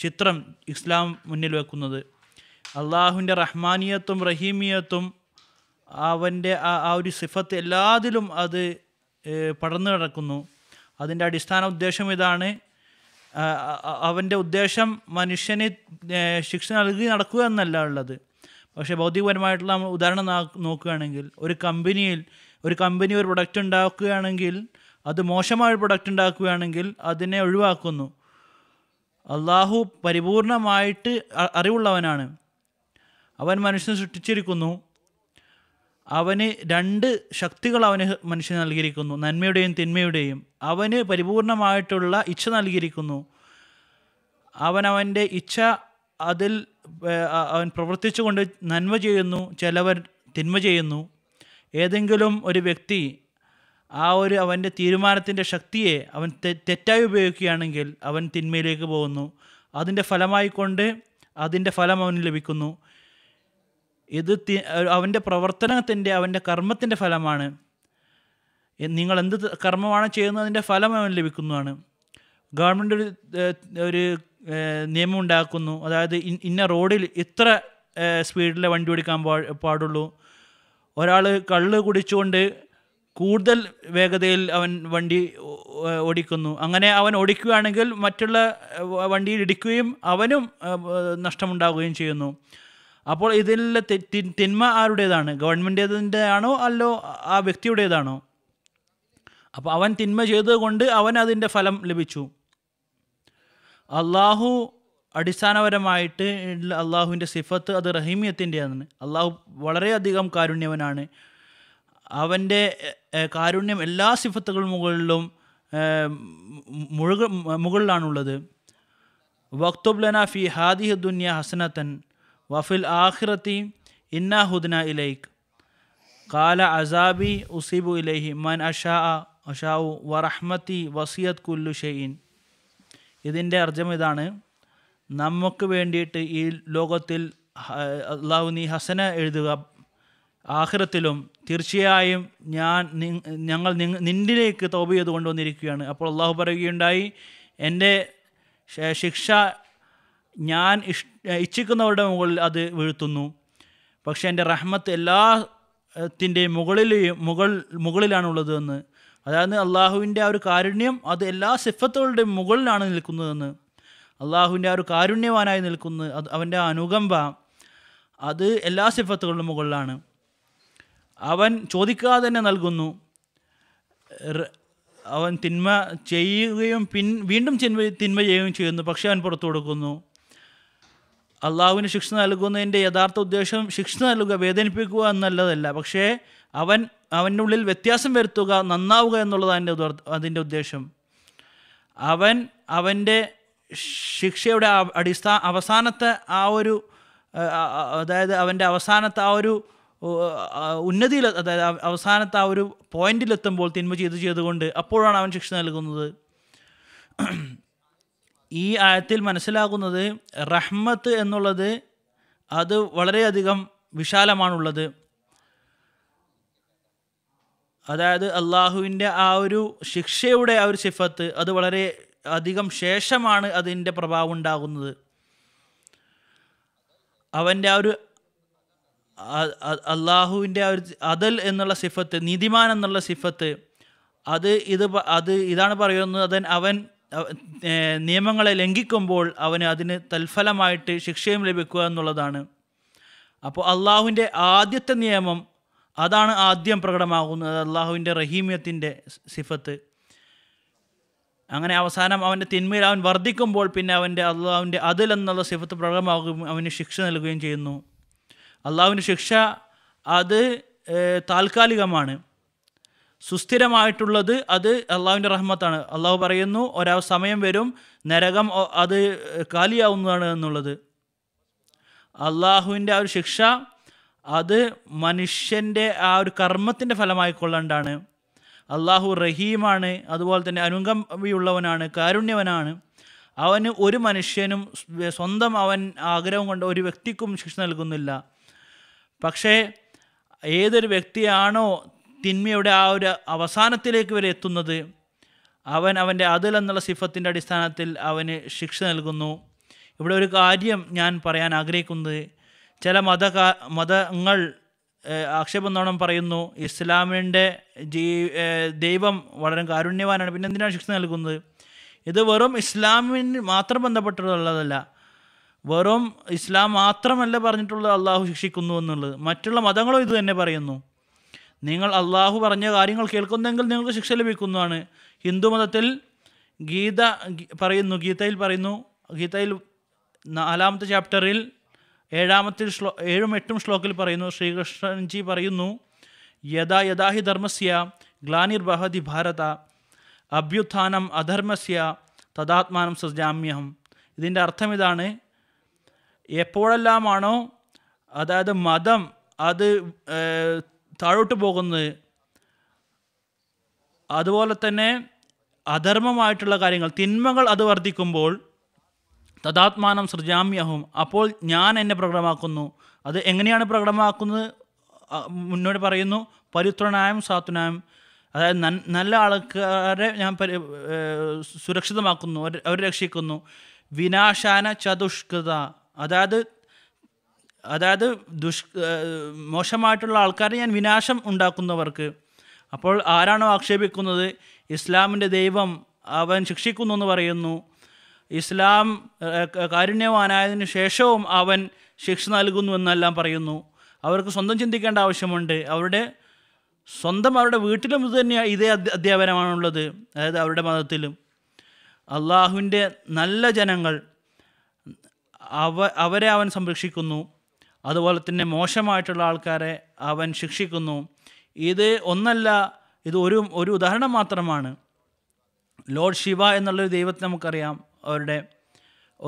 ചിത്രം ഇസ്ലാം മുന്നിൽ വെക്കുന്നത് അള്ളാഹുവിൻ്റെ റഹ്മാനിയത്തും റഹീമിയത്തും അവൻ്റെ ആ ആ ഒരു സിഫത്ത് എല്ലാത്തിലും അത് പടർന്നു കിടക്കുന്നു അതിൻ്റെ അടിസ്ഥാന ഉദ്ദേശം ഇതാണ് അവൻ്റെ ഉദ്ദേശം മനുഷ്യന് ശിക്ഷ നൽകി നടക്കുക എന്നല്ല ഉള്ളത് പക്ഷേ ഭൗതികപരമായിട്ടുള്ള നമ്മൾ ഉദാഹരണം നോക്കുകയാണെങ്കിൽ ഒരു കമ്പനിയിൽ ഒരു കമ്പനി ഒരു പ്രൊഡക്റ്റ് ഉണ്ടാക്കുകയാണെങ്കിൽ അത് മോശമായ പ്രൊഡക്റ്റ് ഉണ്ടാക്കുകയാണെങ്കിൽ അതിനെ ഒഴിവാക്കുന്നു അള്ളാഹു പരിപൂർണമായിട്ട് അറിവുള്ളവനാണ് അവൻ മനുഷ്യനെ സൃഷ്ടിച്ചിരിക്കുന്നു അവന് രണ്ട് ശക്തികൾ അവന് മനുഷ്യന് നൽകിയിരിക്കുന്നു നന്മയുടെയും തിന്മയുടെയും അവന് പരിപൂർണമായിട്ടുള്ള ഇച്ഛ നൽകിയിരിക്കുന്നു അവൻ ഇച്ഛ അതിൽ അവൻ പ്രവർത്തിച്ചുകൊണ്ട് നന്മ ചെയ്യുന്നു ചിലവർ തിന്മ ചെയ്യുന്നു ഏതെങ്കിലും ഒരു വ്യക്തി ആ ഒരു അവൻ്റെ തീരുമാനത്തിൻ്റെ ശക്തിയെ അവൻ തെറ്റായി ഉപയോഗിക്കുകയാണെങ്കിൽ അവൻ തിന്മയിലേക്ക് പോകുന്നു അതിൻ്റെ ഫലമായിക്കൊണ്ട് അതിൻ്റെ ഫലം അവന് ലഭിക്കുന്നു ഇത് അവൻ്റെ പ്രവർത്തനത്തിൻ്റെ അവൻ്റെ കർമ്മത്തിൻ്റെ ഫലമാണ് നിങ്ങൾ എന്ത് കർമ്മമാണ് ചെയ്യുന്നത് അതിൻ്റെ ഫലം അവന് ലഭിക്കുന്നതാണ് ഗവൺമെൻറ് ഒരു ഒരു നിയമം ഉണ്ടാക്കുന്നു അതായത് ഇന്ന റോഡിൽ ഇത്ര സ്പീഡിൽ വണ്ടി ഓടിക്കാൻ പാടുള്ളൂ ഒരാൾ കള്ള് കുടിച്ചുകൊണ്ട് കൂടുതൽ വേഗതയിൽ അവൻ വണ്ടി ഓടിക്കുന്നു അങ്ങനെ അവൻ ഓടിക്കുകയാണെങ്കിൽ മറ്റുള്ള വണ്ടിയിൽ ഇടിക്കുകയും അവനും നഷ്ടമുണ്ടാവുകയും ചെയ്യുന്നു അപ്പോൾ ഇതിലെ തിന്മ ആരുടേതാണ് ഗവൺമെൻറ്റേതിൻ്റെയാണോ അല്ലോ ആ വ്യക്തിയുടേതാണോ അപ്പോൾ അവൻ തിന്മ ചെയ്തതുകൊണ്ട് അവൻ അതിൻ്റെ ഫലം ലഭിച്ചു അള്ളാഹു അടിസ്ഥാനപരമായിട്ട് അള്ളാഹുവിൻ്റെ സിഫത്ത് അത് റഹീമിയത്തിൻ്റെയാണ് അള്ളാഹു വളരെയധികം കാരുണ്യവനാണ് അവൻ്റെ കാരുണ്യം എല്ലാ സിഫത്തുകൾ മുകളിലും മുഴുക മുകളിലാണുള്ളത് വക്തുബ്ലന ഫി ഹാദി ദുന്യ ഹസനത്തൻ വഫിൽ ആഹ്റത്തി ഇന്ന ഹുദ്ന ഇലൈക് കാല അസാബി ഉസീബു ഇലൈഹി മൻ അഷാ അഷാവു വറഹ്മത്തി വസിയത് കുല്ലു ഷെയ്ൻ ഇതിൻ്റെ അർജം ഇതാണ് നമുക്ക് വേണ്ടിയിട്ട് ഈ ലോകത്തിൽ അള്ളാഹു നീ ഹസന എഴുതുക ആഖിറത്തിലും തീർച്ചയായും ഞാൻ ഞങ്ങൾ നിന്നിലേക്ക് തോപ ചെയ്ത് കൊണ്ടുവന്നിരിക്കുകയാണ് അപ്പോൾ അള്ളാഹു പറയുകയുണ്ടായി എൻ്റെ ശിക്ഷ ഞാൻ ഇഷ് ഇച്ഛിക്കുന്നവരുടെ മുകളിൽ അത് വീഴ്ത്തുന്നു പക്ഷേ എൻ്റെ റഹ്മത്ത് എല്ലാത്തിൻ്റെ മുകളിലെയും മുകൾ മുകളിലാണുള്ളതെന്ന് അതായത് അള്ളാഹുവിൻ്റെ ആ ഒരു കാരുണ്യം അത് എല്ലാ സിഫത്തുകളുടെയും മുകളിലാണ് നിൽക്കുന്നതെന്ന് അള്ളാഹുവിൻ്റെ ആ ഒരു കാരുണ്യവാനായി നിൽക്കുന്നത് അത് അവൻ്റെ അനുകമ്പ അത് എല്ലാ സിഫത്തുകളുടെ മുകളിലാണ് അവൻ ചോദിക്കാതെ തന്നെ നൽകുന്നു അവൻ തിന്മ ചെയ്യുകയും പിൻ വീണ്ടും തിന്മ തിന്മ ചെയ്യുകയും ചെയ്യുന്നു പക്ഷേ അവൻ പുറത്തു കൊടുക്കുന്നു അള്ളാഹുവിന് ശിക്ഷ നൽകുന്നതിൻ്റെ യഥാർത്ഥ ഉദ്ദേശം ശിക്ഷ നൽകുക വേദനിപ്പിക്കുക എന്നുള്ളതല്ല പക്ഷേ അവൻ അവൻ്റെ ഉള്ളിൽ വ്യത്യാസം വരുത്തുക നന്നാവുക എന്നുള്ളതാണ് അതിൻ്റെ ഉദ്ദേശം അവൻ അവൻ്റെ ശിക്ഷയുടെ അടിസ്ഥാന അവസാനത്തെ ആ ഒരു അതായത് അവൻ്റെ അവസാനത്തെ ആ ഒരു ഉന്നതിയിൽ അതായത് അവസാനത്തെ ആ ഒരു പോയിന്റിലെത്തുമ്പോൾ തിന്മ ചെയ്ത് ചെയ്തുകൊണ്ട് അപ്പോഴാണ് അവൻ ശിക്ഷ നൽകുന്നത് ഈ ആയത്തിൽ മനസ്സിലാകുന്നത് റഹ്മത്ത് എന്നുള്ളത് അത് വളരെയധികം വിശാലമാണുള്ളത് അതായത് അള്ളാഹുവിൻ്റെ ആ ഒരു ശിക്ഷയുടെ ആ ഒരു സിഫത്ത് അത് വളരെ അധികം ശേഷമാണ് അതിൻ്റെ പ്രഭാവം ഉണ്ടാകുന്നത് അവൻ്റെ ആ ഒരു അള്ളാഹുവിൻ്റെ ആ ഒരു അതൽ എന്നുള്ള സിഫത്ത് നീതിമാൻ എന്നുള്ള സിഫത്ത് അത് ഇത് അത് ഇതാണ് പറയുന്നത് അതൻ അവൻ നിയമങ്ങളെ ലംഘിക്കുമ്പോൾ അവന് അതിന് തൽഫലമായിട്ട് ശിക്ഷയും ലഭിക്കുക എന്നുള്ളതാണ് അപ്പോൾ അള്ളാഹുവിൻ്റെ ആദ്യത്തെ നിയമം അതാണ് ആദ്യം പ്രകടമാകുന്നത് അള്ളാഹുവിൻ്റെ റഹീമ്യത്തിൻ്റെ സിഫത്ത് അങ്ങനെ അവസാനം അവൻ്റെ തിന്മയിൽ അവൻ വർദ്ധിക്കുമ്പോൾ പിന്നെ അവൻ്റെ അള്ളാഹുവിൻ്റെ അതിൽ എന്നുള്ള സിഫത്ത് പ്രകടമാകുകയും അവന് ശിക്ഷ നൽകുകയും ചെയ്യുന്നു അള്ളാഹുവിൻ്റെ ശിക്ഷ അത് താൽക്കാലികമാണ് സുസ്ഥിരമായിട്ടുള്ളത് അത് അള്ളാഹുവിൻ്റെ റഹ്മത്താണ് അള്ളാഹു പറയുന്നു ഒരാ സമയം വരും നരകം അത് കാലിയാവുന്നതാണ് എന്നുള്ളത് അള്ളാഹുവിൻ്റെ ആ ഒരു ശിക്ഷ അത് മനുഷ്യൻ്റെ ആ ഒരു കർമ്മത്തിൻ്റെ ഫലമായിക്കൊള്ളേണ്ടാണ് അള്ളാഹു റഹീമാണ് അതുപോലെ തന്നെ അനുകമ്പിയുള്ളവനാണ് കാരുണ്യവനാണ് അവന് ഒരു മനുഷ്യനും സ്വന്തം അവൻ ആഗ്രഹം കൊണ്ട് ഒരു വ്യക്തിക്കും ശിക്ഷ നൽകുന്നില്ല പക്ഷേ ഏതൊരു വ്യക്തിയാണോ തിന്മയുടെ ആ ഒരു അവസാനത്തിലേക്ക് വരെ എത്തുന്നത് അവൻ അവൻ്റെ അതിൽ എന്നുള്ള സിഫത്തിൻ്റെ അടിസ്ഥാനത്തിൽ അവന് ശിക്ഷ നൽകുന്നു ഇവിടെ ഒരു കാര്യം ഞാൻ പറയാൻ ആഗ്രഹിക്കുന്നത് ചില മത മതങ്ങൾ ആക്ഷേപന്നോണം പറയുന്നു ഇസ്ലാമിൻ്റെ ജീ ദൈവം വളരെ കാരുണ്യവാനാണ് പിന്നെ എന്തിനാണ് ശിക്ഷ നൽകുന്നത് ഇത് വെറും ഇസ്ലാമിന് മാത്രം ബന്ധപ്പെട്ടുള്ളതല്ല വെറും ഇസ്ലാം മാത്രമല്ല പറഞ്ഞിട്ടുള്ളത് അള്ളാഹു ശിക്ഷിക്കുന്നു എന്നുള്ളത് മറ്റുള്ള മതങ്ങളും ഇത് തന്നെ പറയുന്നു നിങ്ങൾ അള്ളാഹു പറഞ്ഞ കാര്യങ്ങൾ കേൾക്കുന്നെങ്കിൽ നിങ്ങൾക്ക് ശിക്ഷ ലഭിക്കുന്നതാണ് ഹിന്ദു മതത്തിൽ ഗീത പറയുന്നു ഗീതയിൽ പറയുന്നു ഗീതയിൽ നാലാമത്തെ ചാപ്റ്ററിൽ ഏഴാമത്തെ ശ്ലോ ഏഴും എട്ടും ശ്ലോകത്തിൽ പറയുന്നു ശ്രീകൃഷ്ണൻജി പറയുന്നു യഥാ യഥാഹി ധർമ്മസ്യ ബഹതി ഭാരത അഭ്യുത്ഥാനം അധർമ്മസ്യ തഥാത്മാനം സജാമ്യഹം ഇതിൻ്റെ അർത്ഥം ഇതാണ് എപ്പോഴെല്ലാമാണോ അതായത് മതം അത് താഴോട്ട് പോകുന്നത് അതുപോലെ തന്നെ അധർമ്മമായിട്ടുള്ള കാര്യങ്ങൾ തിന്മകൾ അത് വർദ്ധിക്കുമ്പോൾ തഥാത്മാനം സൃജാമ്യഹും അപ്പോൾ ഞാൻ എന്നെ പ്രകടമാക്കുന്നു അത് എങ്ങനെയാണ് പ്രകടമാക്കുന്നത് മുന്നോട്ട് പറയുന്നു പരിത്രനായും സാത്വനായും അതായത് നല്ല ആൾക്കാരെ ഞാൻ പരി സുരക്ഷിതമാക്കുന്നു അവർ രക്ഷിക്കുന്നു വിനാശാന ചതുഷ്കൃത അതായത് അതായത് ദുഷ് മോശമായിട്ടുള്ള ആൾക്കാരെ ഞാൻ വിനാശം ഉണ്ടാക്കുന്നവർക്ക് അപ്പോൾ ആരാണോ ആക്ഷേപിക്കുന്നത് ഇസ്ലാമിൻ്റെ ദൈവം അവൻ ശിക്ഷിക്കുന്നു എന്ന് പറയുന്നു ഇസ്ലാം കാരുണ്യവാനായതിനു ശേഷവും അവൻ ശിക്ഷ നൽകുന്നു എന്നെല്ലാം പറയുന്നു അവർക്ക് സ്വന്തം ചിന്തിക്കേണ്ട ആവശ്യമുണ്ട് അവരുടെ സ്വന്തം അവരുടെ വീട്ടിലും ഇത് തന്നെ ഇതേ അധ്യാപനമാണുള്ളത് അതായത് അവരുടെ മതത്തിലും അള്ളാഹുവിൻ്റെ നല്ല ജനങ്ങൾ അവ അവരെ അവൻ സംരക്ഷിക്കുന്നു അതുപോലെ തന്നെ മോശമായിട്ടുള്ള ആൾക്കാരെ അവൻ ശിക്ഷിക്കുന്നു ഇത് ഒന്നല്ല ഇത് ഒരു ഒരു ഉദാഹരണം മാത്രമാണ് ലോർഡ് ശിവ എന്നുള്ളൊരു ദൈവത്തെ നമുക്കറിയാം അവരുടെ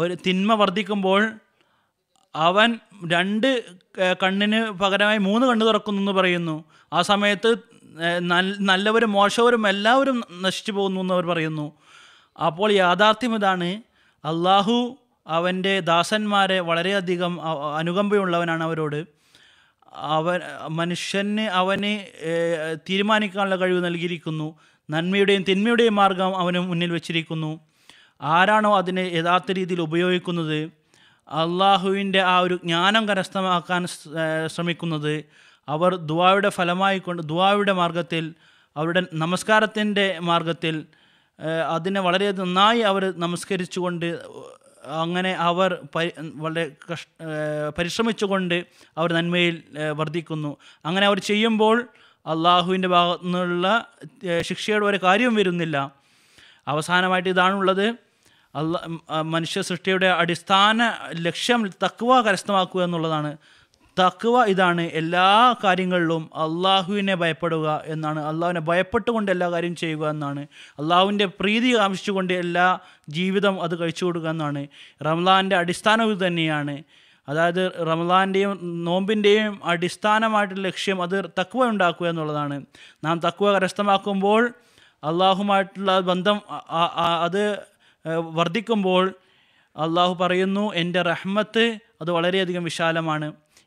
ഒരു തിന്മ വർദ്ധിക്കുമ്പോൾ അവൻ രണ്ട് കണ്ണിന് പകരമായി മൂന്ന് കണ്ണ് തുറക്കുന്നു എന്ന് പറയുന്നു ആ സമയത്ത് നല്ലവരും മോശവരും എല്ലാവരും നശിച്ചു പോകുന്നു അവർ പറയുന്നു അപ്പോൾ യാഥാർത്ഥ്യം ഇതാണ് അള്ളാഹു അവൻ്റെ ദാസന്മാരെ വളരെയധികം അനുകമ്പയുള്ളവനാണ് അവരോട് അവൻ മനുഷ്യന് അവന് തീരുമാനിക്കാനുള്ള കഴിവ് നൽകിയിരിക്കുന്നു നന്മയുടെയും തിന്മയുടെയും മാർഗം അവന് മുന്നിൽ വെച്ചിരിക്കുന്നു ആരാണോ അതിനെ യഥാർത്ഥ രീതിയിൽ ഉപയോഗിക്കുന്നത് അള്ളാഹുവിൻ്റെ ആ ഒരു ജ്ഞാനം കരസ്ഥമാക്കാൻ ശ്രമിക്കുന്നത് അവർ ദുവായുടെ ഫലമായി കൊണ്ട് ദുവായുടെ മാർഗത്തിൽ അവരുടെ നമസ്കാരത്തിൻ്റെ മാർഗത്തിൽ അതിനെ വളരെ നന്നായി അവർ നമസ്കരിച്ചുകൊണ്ട് അങ്ങനെ അവർ വളരെ കഷ് പരിശ്രമിച്ചുകൊണ്ട് അവർ നന്മയിൽ വർദ്ധിക്കുന്നു അങ്ങനെ അവർ ചെയ്യുമ്പോൾ അള്ളാഹുവിൻ്റെ ഭാഗത്തു നിന്നുള്ള ശിക്ഷയുടെ ഒരു കാര്യവും വരുന്നില്ല അവസാനമായിട്ട് ഇതാണുള്ളത് അള്ളാ മനുഷ്യ സൃഷ്ടിയുടെ അടിസ്ഥാന ലക്ഷ്യം തക്കുവ കരസ്ഥമാക്കുക എന്നുള്ളതാണ് തക്കുവ ഇതാണ് എല്ലാ കാര്യങ്ങളിലും അള്ളാഹുവിനെ ഭയപ്പെടുക എന്നാണ് അള്ളാഹുവിനെ ഭയപ്പെട്ടുകൊണ്ട് എല്ലാ കാര്യം ചെയ്യുക എന്നാണ് അള്ളാഹുവിൻ്റെ പ്രീതി കാമിച്ചുകൊണ്ട് എല്ലാ ജീവിതം അത് കഴിച്ചു കൊടുക്കുക എന്നാണ് റംലാൻ്റെ അടിസ്ഥാനം ഇത് തന്നെയാണ് അതായത് റംലാൻ്റെയും നോമ്പിൻ്റെയും അടിസ്ഥാനമായിട്ടുള്ള ലക്ഷ്യം അത് തക്കുവ ഉണ്ടാക്കുക എന്നുള്ളതാണ് നാം തക്കുവ കരസ്ഥമാക്കുമ്പോൾ അള്ളാഹുമായിട്ടുള്ള ബന്ധം അത് വർദ്ധിക്കുമ്പോൾ അള്ളാഹു പറയുന്നു എൻ്റെ റഹ്മത്ത് അത് വളരെയധികം വിശാലമാണ്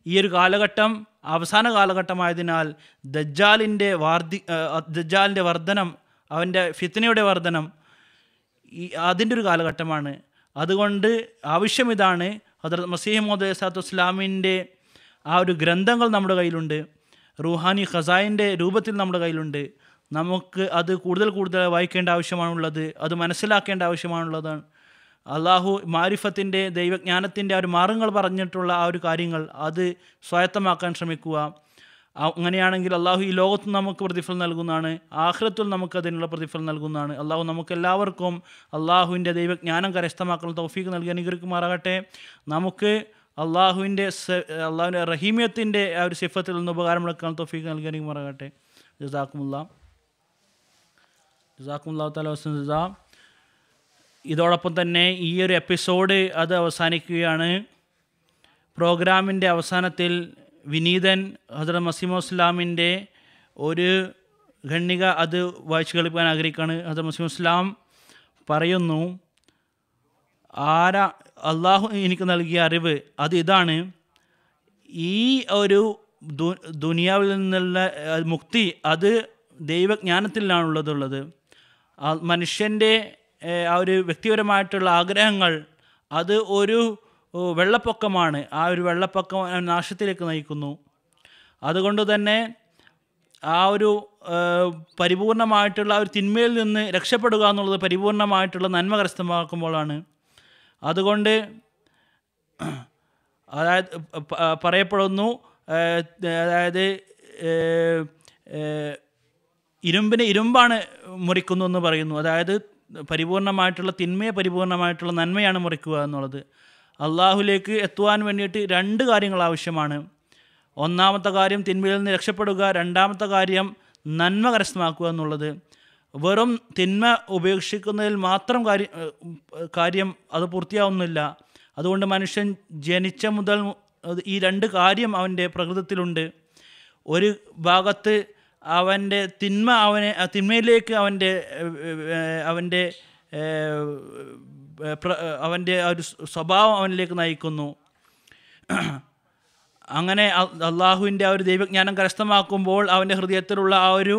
ഈ ഒരു കാലഘട്ടം അവസാന കാലഘട്ടമായതിനാൽ ദജാലിൻ്റെ വാർദ്ധി ദജാലിൻ്റെ വർധനം അവൻ്റെ ഫിത്തനയുടെ വർധനം ഈ അതിൻ്റെ ഒരു കാലഘട്ടമാണ് അതുകൊണ്ട് ആവശ്യം ഇതാണ് മസീഹ് മുഹമ്മദ് സാത്തു ഇസ്ലാമിൻ്റെ ആ ഒരു ഗ്രന്ഥങ്ങൾ നമ്മുടെ കയ്യിലുണ്ട് റുഹാനി ഖസായിൻ്റെ രൂപത്തിൽ നമ്മുടെ കയ്യിലുണ്ട് നമുക്ക് അത് കൂടുതൽ കൂടുതൽ വായിക്കേണ്ട ആവശ്യമാണുള്ളത് അത് മനസ്സിലാക്കേണ്ട ആവശ്യമാണുള്ളതാണ് അള്ളാഹു മാരിഫത്തിൻ്റെ ദൈവജ്ഞാനത്തിൻ്റെ ആ ഒരു മാർഗങ്ങൾ പറഞ്ഞിട്ടുള്ള ആ ഒരു കാര്യങ്ങൾ അത് സ്വായത്തമാക്കാൻ ശ്രമിക്കുക അങ്ങനെയാണെങ്കിൽ അള്ളാഹു ഈ ലോകത്ത് നമുക്ക് പ്രതിഫലം നൽകുന്നതാണ് ആഹ്ലത്തിൽ നമുക്ക് അതിനുള്ള പ്രതിഫലം നൽകുന്നതാണ് അള്ളാഹു നമുക്ക് എല്ലാവർക്കും അള്ളാഹുവിൻ്റെ ദൈവജ്ഞാനം കരസ്ഥമാക്കുന്ന തൗഫീക്ക് നൽകി അനുഗ്രഹിക്കുമാറാകട്ടെ നമുക്ക് അള്ളാഹുവിൻ്റെ അള്ളാഹുവിൻ്റെ റഹീമിയത്തിൻ്റെ ആ ഒരു സിഫത്തിൽ നിന്ന് ഉപകാരമുള്ള തൗഫീക്ക് നൽകി അനുഗ്രഹിക്കുമാറാകട്ടെ ജസാക്കുമുല്ല ജസാക്കുമുല്ലാ തല വസ്തുത ഇതോടൊപ്പം തന്നെ ഈ ഒരു എപ്പിസോഡ് അത് അവസാനിക്കുകയാണ് പ്രോഗ്രാമിൻ്റെ അവസാനത്തിൽ വിനീതൻ ഹസ്രത് മസീമുസ്ലാമിൻ്റെ ഒരു ഖണ്ണിക അത് വായിച്ചു കളിപ്പാൻ ആഗ്രഹിക്കുകയാണ് ഹസ്രത് മസീമുസ്ലാം ഇസ്ലാം പറയുന്നു ആരാ അള്ളാഹു എനിക്ക് നൽകിയ അറിവ് അത് ഇതാണ് ഈ ഒരു ദുനിയാവിൽ നിന്നുള്ള മുക്തി അത് ദൈവജ്ഞാനത്തിലാണുള്ളതുള്ളത് മനുഷ്യൻ്റെ ആ ഒരു വ്യക്തിപരമായിട്ടുള്ള ആഗ്രഹങ്ങൾ അത് ഒരു വെള്ളപ്പൊക്കമാണ് ആ ഒരു വെള്ളപ്പൊക്കം നാശത്തിലേക്ക് നയിക്കുന്നു അതുകൊണ്ട് തന്നെ ആ ഒരു പരിപൂർണമായിട്ടുള്ള ഒരു തിന്മയിൽ നിന്ന് രക്ഷപ്പെടുക എന്നുള്ളത് പരിപൂർണമായിട്ടുള്ള നന്മ കരസ്ഥമാക്കുമ്പോഴാണ് അതുകൊണ്ട് അതായത് പറയപ്പെടുന്നു അതായത് ഇരുമ്പിന് ഇരുമ്പാണ് മുറിക്കുന്നു എന്ന് പറയുന്നു അതായത് പരിപൂർണമായിട്ടുള്ള തിന്മയെ പരിപൂർണമായിട്ടുള്ള നന്മയാണ് മുറിക്കുക എന്നുള്ളത് അള്ളാഹുലേക്ക് എത്തുവാൻ വേണ്ടിയിട്ട് രണ്ട് കാര്യങ്ങൾ ആവശ്യമാണ് ഒന്നാമത്തെ കാര്യം തിന്മയിൽ നിന്ന് രക്ഷപ്പെടുക രണ്ടാമത്തെ കാര്യം നന്മ കരസ്ഥമാക്കുക എന്നുള്ളത് വെറും തിന്മ ഉപേക്ഷിക്കുന്നതിൽ മാത്രം കാര്യം കാര്യം അത് പൂർത്തിയാവുന്നില്ല അതുകൊണ്ട് മനുഷ്യൻ ജനിച്ച മുതൽ ഈ രണ്ട് കാര്യം അവൻ്റെ പ്രകൃതത്തിലുണ്ട് ഒരു ഭാഗത്ത് അവൻ്റെ തിന്മ അവനെ തിന്മയിലേക്ക് അവൻ്റെ അവൻ്റെ അവൻ്റെ ഒരു സ്വഭാവം അവനിലേക്ക് നയിക്കുന്നു അങ്ങനെ അള്ളാഹുവിൻ്റെ ആ ഒരു ദൈവജ്ഞാനം കരസ്ഥമാക്കുമ്പോൾ അവൻ്റെ ഹൃദയത്തിലുള്ള ആ ഒരു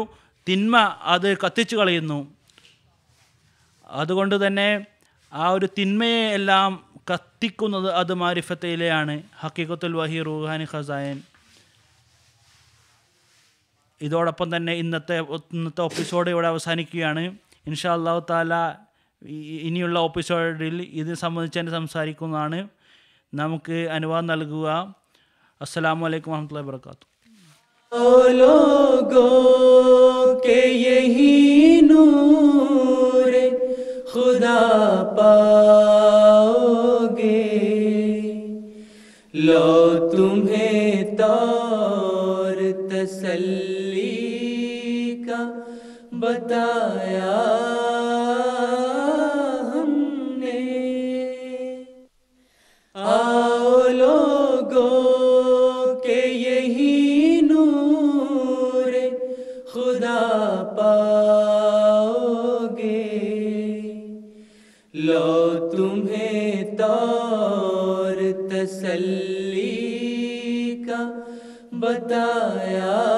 തിന്മ അത് കത്തിച്ചു കളയുന്നു അതുകൊണ്ട് തന്നെ ആ ഒരു തിന്മയെ എല്ലാം കത്തിക്കുന്നത് അത് മാരിഫത്തയിലെയാണ് ഹക്കീക്കത്തുൽ വഹി റൂഹാനി ഖസായൻ ഇതോടൊപ്പം തന്നെ ഇന്നത്തെ ഇന്നത്തെ എപ്പിസോഡ് ഇവിടെ അവസാനിക്കുകയാണ് ഇൻഷാ അള്ളാഹു താല ഇനിയുള്ള എപ്പിസോഡിൽ ഇത് സംബന്ധിച്ച് തന്നെ സംസാരിക്കുന്നതാണ് നമുക്ക് അനുവാദം നൽകുക അസ്സാം വലൈക്കും വാഹമത്തല്ല വാത്തു लोगों के यही नूर بتایا ہم نے آؤ لوگو کے یہی نور خدا پاؤ گے لو تمہیں طور تسلی کا بتایا